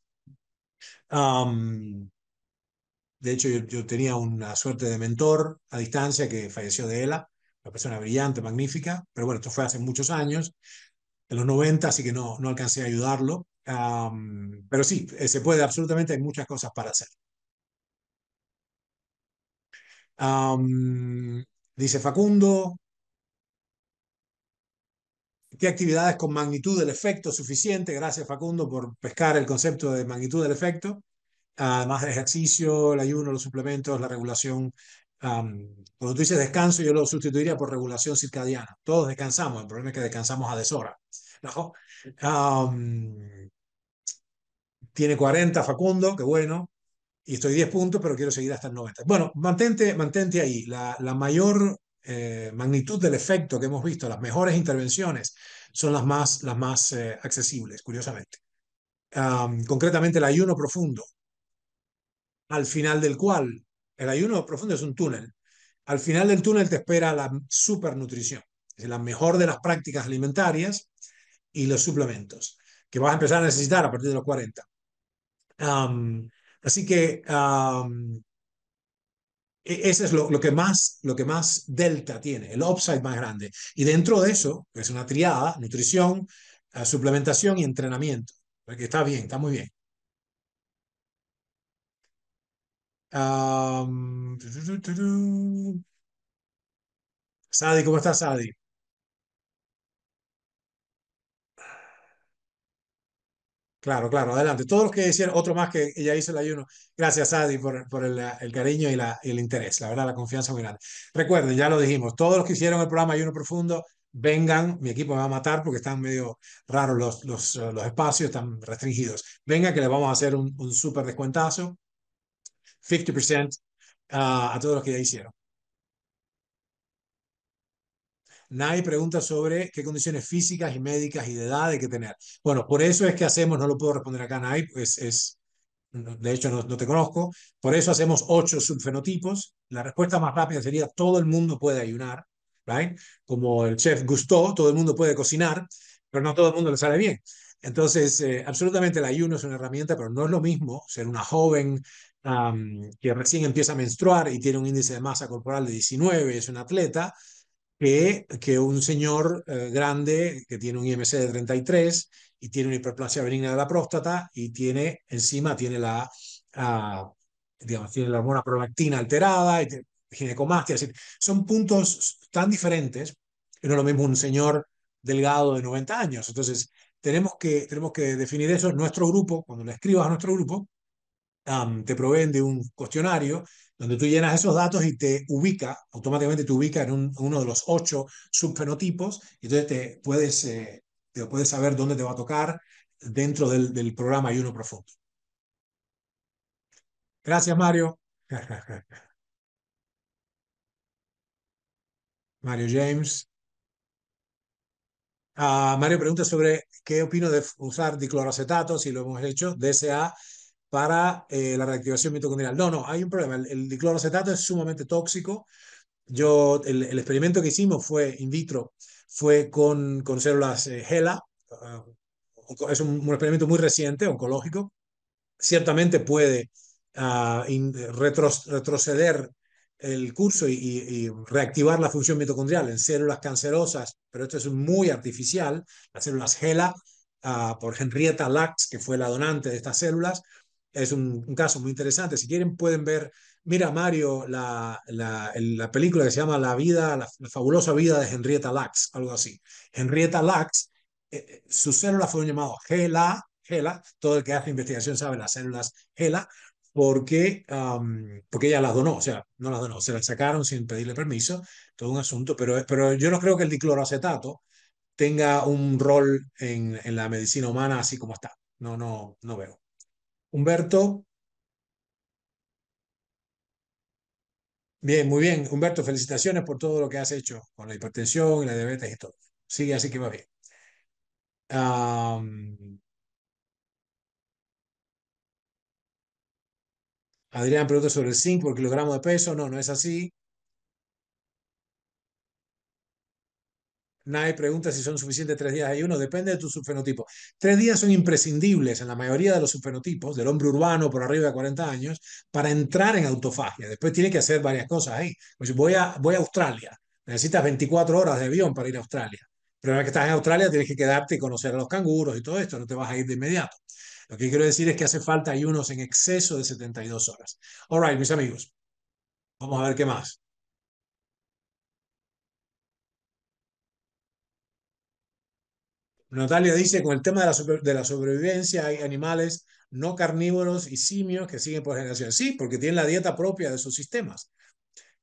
de hecho, yo, tenía una suerte de mentor a distancia que falleció de ELA, una persona brillante, magnífica, pero bueno, esto fue hace muchos años, en los 90, así que no, no alcancé a ayudarlo. pero sí, eh, se puede, absolutamente hay muchas cosas para hacer. dice Facundo, qué actividades con magnitud del efecto suficiente. Gracias, Facundo, por pescar el concepto de magnitud del efecto. Además del ejercicio, el ayuno, los suplementos, la regulación. cuando tú dices descanso, yo lo sustituiría por regulación circadiana. Todos descansamos, el problema es que descansamos a deshora. tiene 40, Facundo, qué bueno. Y estoy 10 puntos, pero quiero seguir hasta el 90. Bueno, mantente, mantente ahí. La, la mayor eh, magnitud del efecto que hemos visto, las mejores intervenciones son las más, las más eh, accesibles, curiosamente. concretamente el ayuno profundo, al final del cual, el ayuno profundo es un túnel, al final del túnel te espera la supernutrición, es decir, la mejor de las prácticas alimentarias y los suplementos, que vas a empezar a necesitar a partir de los 40. así que e, ese es lo, que más, lo que más delta tiene, el upside más grande. Y dentro de eso, es una triada, nutrición, eh, suplementación y entrenamiento. porque está bien, está muy bien. Sadi, ¿cómo estás, Sadi? Claro, claro, adelante. Todos los que hicieron, otro más que ella hizo el ayuno. Gracias, Adi, por, por el, cariño y, la, el interés, la verdad, la confianza muy grande. Recuerden, ya lo dijimos, todos los que hicieron el programa Ayuno Profundo, vengan, mi equipo me va a matar porque están medio raros los, los, los espacios, están restringidos. Vengan que le vamos a hacer un, un súper descuentazo, 50% ah, a todos los que ya hicieron. Nadie pregunta sobre qué condiciones físicas y médicas y de edad hay que tener. Bueno, por eso es que hacemos, no lo puedo responder acá, Nadie pues es, es, de hecho no, te conozco, por eso hacemos ocho subfenotipos. La respuesta más rápida sería todo el mundo puede ayunar, right? Como el chef gustó, todo el mundo puede cocinar, pero no todo el mundo le sale bien. Entonces, eh, absolutamente el ayuno es una herramienta, pero no es lo mismo ser una joven que recién empieza a menstruar y tiene un índice de masa corporal de 19, es un atleta, que, un señor eh, grande que tiene un IMC de 33 y tiene una hiperplasia benigna de la próstata y tiene encima, tiene la, digamos, tiene la hormona prolactina alterada, y tiene ginecomastia, son puntos tan diferentes, que no es lo mismo un señor delgado de 90 años. Entonces, tenemos que, tenemos que definir eso. Nuestro grupo, cuando le escribas a nuestro grupo, te proveen de un cuestionario donde tú llenas esos datos y te ubica, automáticamente te ubica en uno de los ocho subfenotipos, y entonces te puedes, eh, te puedes saber dónde te va a tocar dentro del, programa Ayuno Profundo. Gracias, Mario. *laughs* Mario James. Ah, Mario pregunta sobre qué opino de usar dicloracetato, si lo hemos hecho, DSA, para eh, la reactivación mitocondrial. No, no, hay un problema. El, dicloroacetato es sumamente tóxico. Yo, el, experimento que hicimos fue in vitro, fue con, con células eh, Gela... HeLa. Ah, es un, un, experimento muy reciente, oncológico. Ciertamente puede ah, retroceder el curso y, reactivar la función mitocondrial en células cancerosas, pero esto es muy artificial. Las células HeLa, ah, por Henrietta Lacks, que fue la donante de estas células, es un, caso muy interesante. Si quieren pueden ver, mira Mario, la, la, película que se llama La vida, la, fabulosa vida de Henrietta Lacks, algo así. Henrietta Lacks, eh, eh, sus células fueron llamadas GELA, GELA, todo el que hace investigación sabe las células GELA, porque, porque ella las donó, o sea, no las donó, se las sacaron sin pedirle permiso, todo un asunto, pero, pero yo no creo que el dicloroacetato tenga un rol en, en la medicina humana así como está. No, no, no veo. Humberto. Bien, muy bien. Humberto, felicitaciones por todo lo que has hecho con la hipertensión y la diabetes y todo. Sigue así que va bien. Adrián pregunta sobre el zinc por kilogramo de peso. No, no es así. Nadie pregunta si son suficientes tres días de uno. depende de tu subfenotipo. Tres días son imprescindibles en la mayoría de los subfenotipos, del hombre urbano por arriba de 40 años, para entrar en autofagia. Después tiene que hacer varias cosas ahí. Pues voy, a, voy a Australia, necesitas 24 horas de avión para ir a Australia. Pero una vez que estás en Australia tienes que quedarte y conocer a los canguros y todo esto, no te vas a ir de inmediato. Lo que quiero decir es que hace falta ayunos en exceso de 72 horas. All right, mis amigos, vamos a ver qué más. Natalia dice, con el tema de la, sobrevivencia hay animales no carnívoros y simios que siguen por generación. Sí, porque tienen la dieta propia de sus sistemas.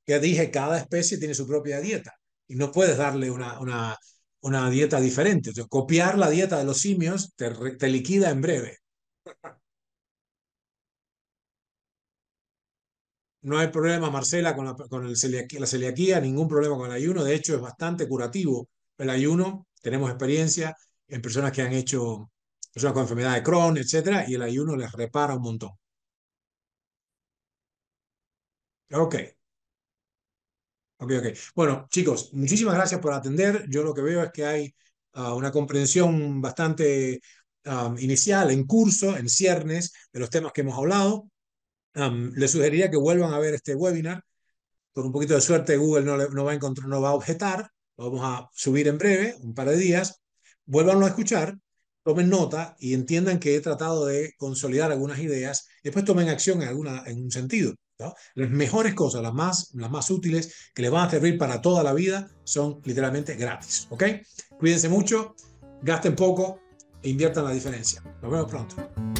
Ya dije, cada especie tiene su propia dieta y no puedes darle una, dieta diferente. copiar la dieta de los simios te, liquida en breve. No hay problema, Marcela, con, la, la celiaquía, ningún problema con el ayuno. De hecho, es bastante curativo el ayuno. Tenemos experiencia en personas que han hecho, personas con enfermedad de Crohn, etcétera, y el ayuno les repara un montón. Ok. Ok, ok. Bueno, chicos, muchísimas gracias por atender. Yo lo que veo es que hay ah, una comprensión bastante ah, inicial, en curso, en ciernes, de los temas que hemos hablado. les sugeriría que vuelvan a ver este webinar. ...por un poquito de suerte, Google no, no va a encontrar, no va a objetar. Lo vamos a subir en breve, un par de días vuélvanlo a escuchar, tomen nota y entiendan que he tratado de consolidar algunas ideas y después tomen acción en, alguna, en un sentido. Las mejores cosas, las más, las más útiles que les van a servir para toda la vida son literalmente gratis. ¿ok? Cuídense mucho, gasten poco e inviertan la diferencia. Nos vemos pronto.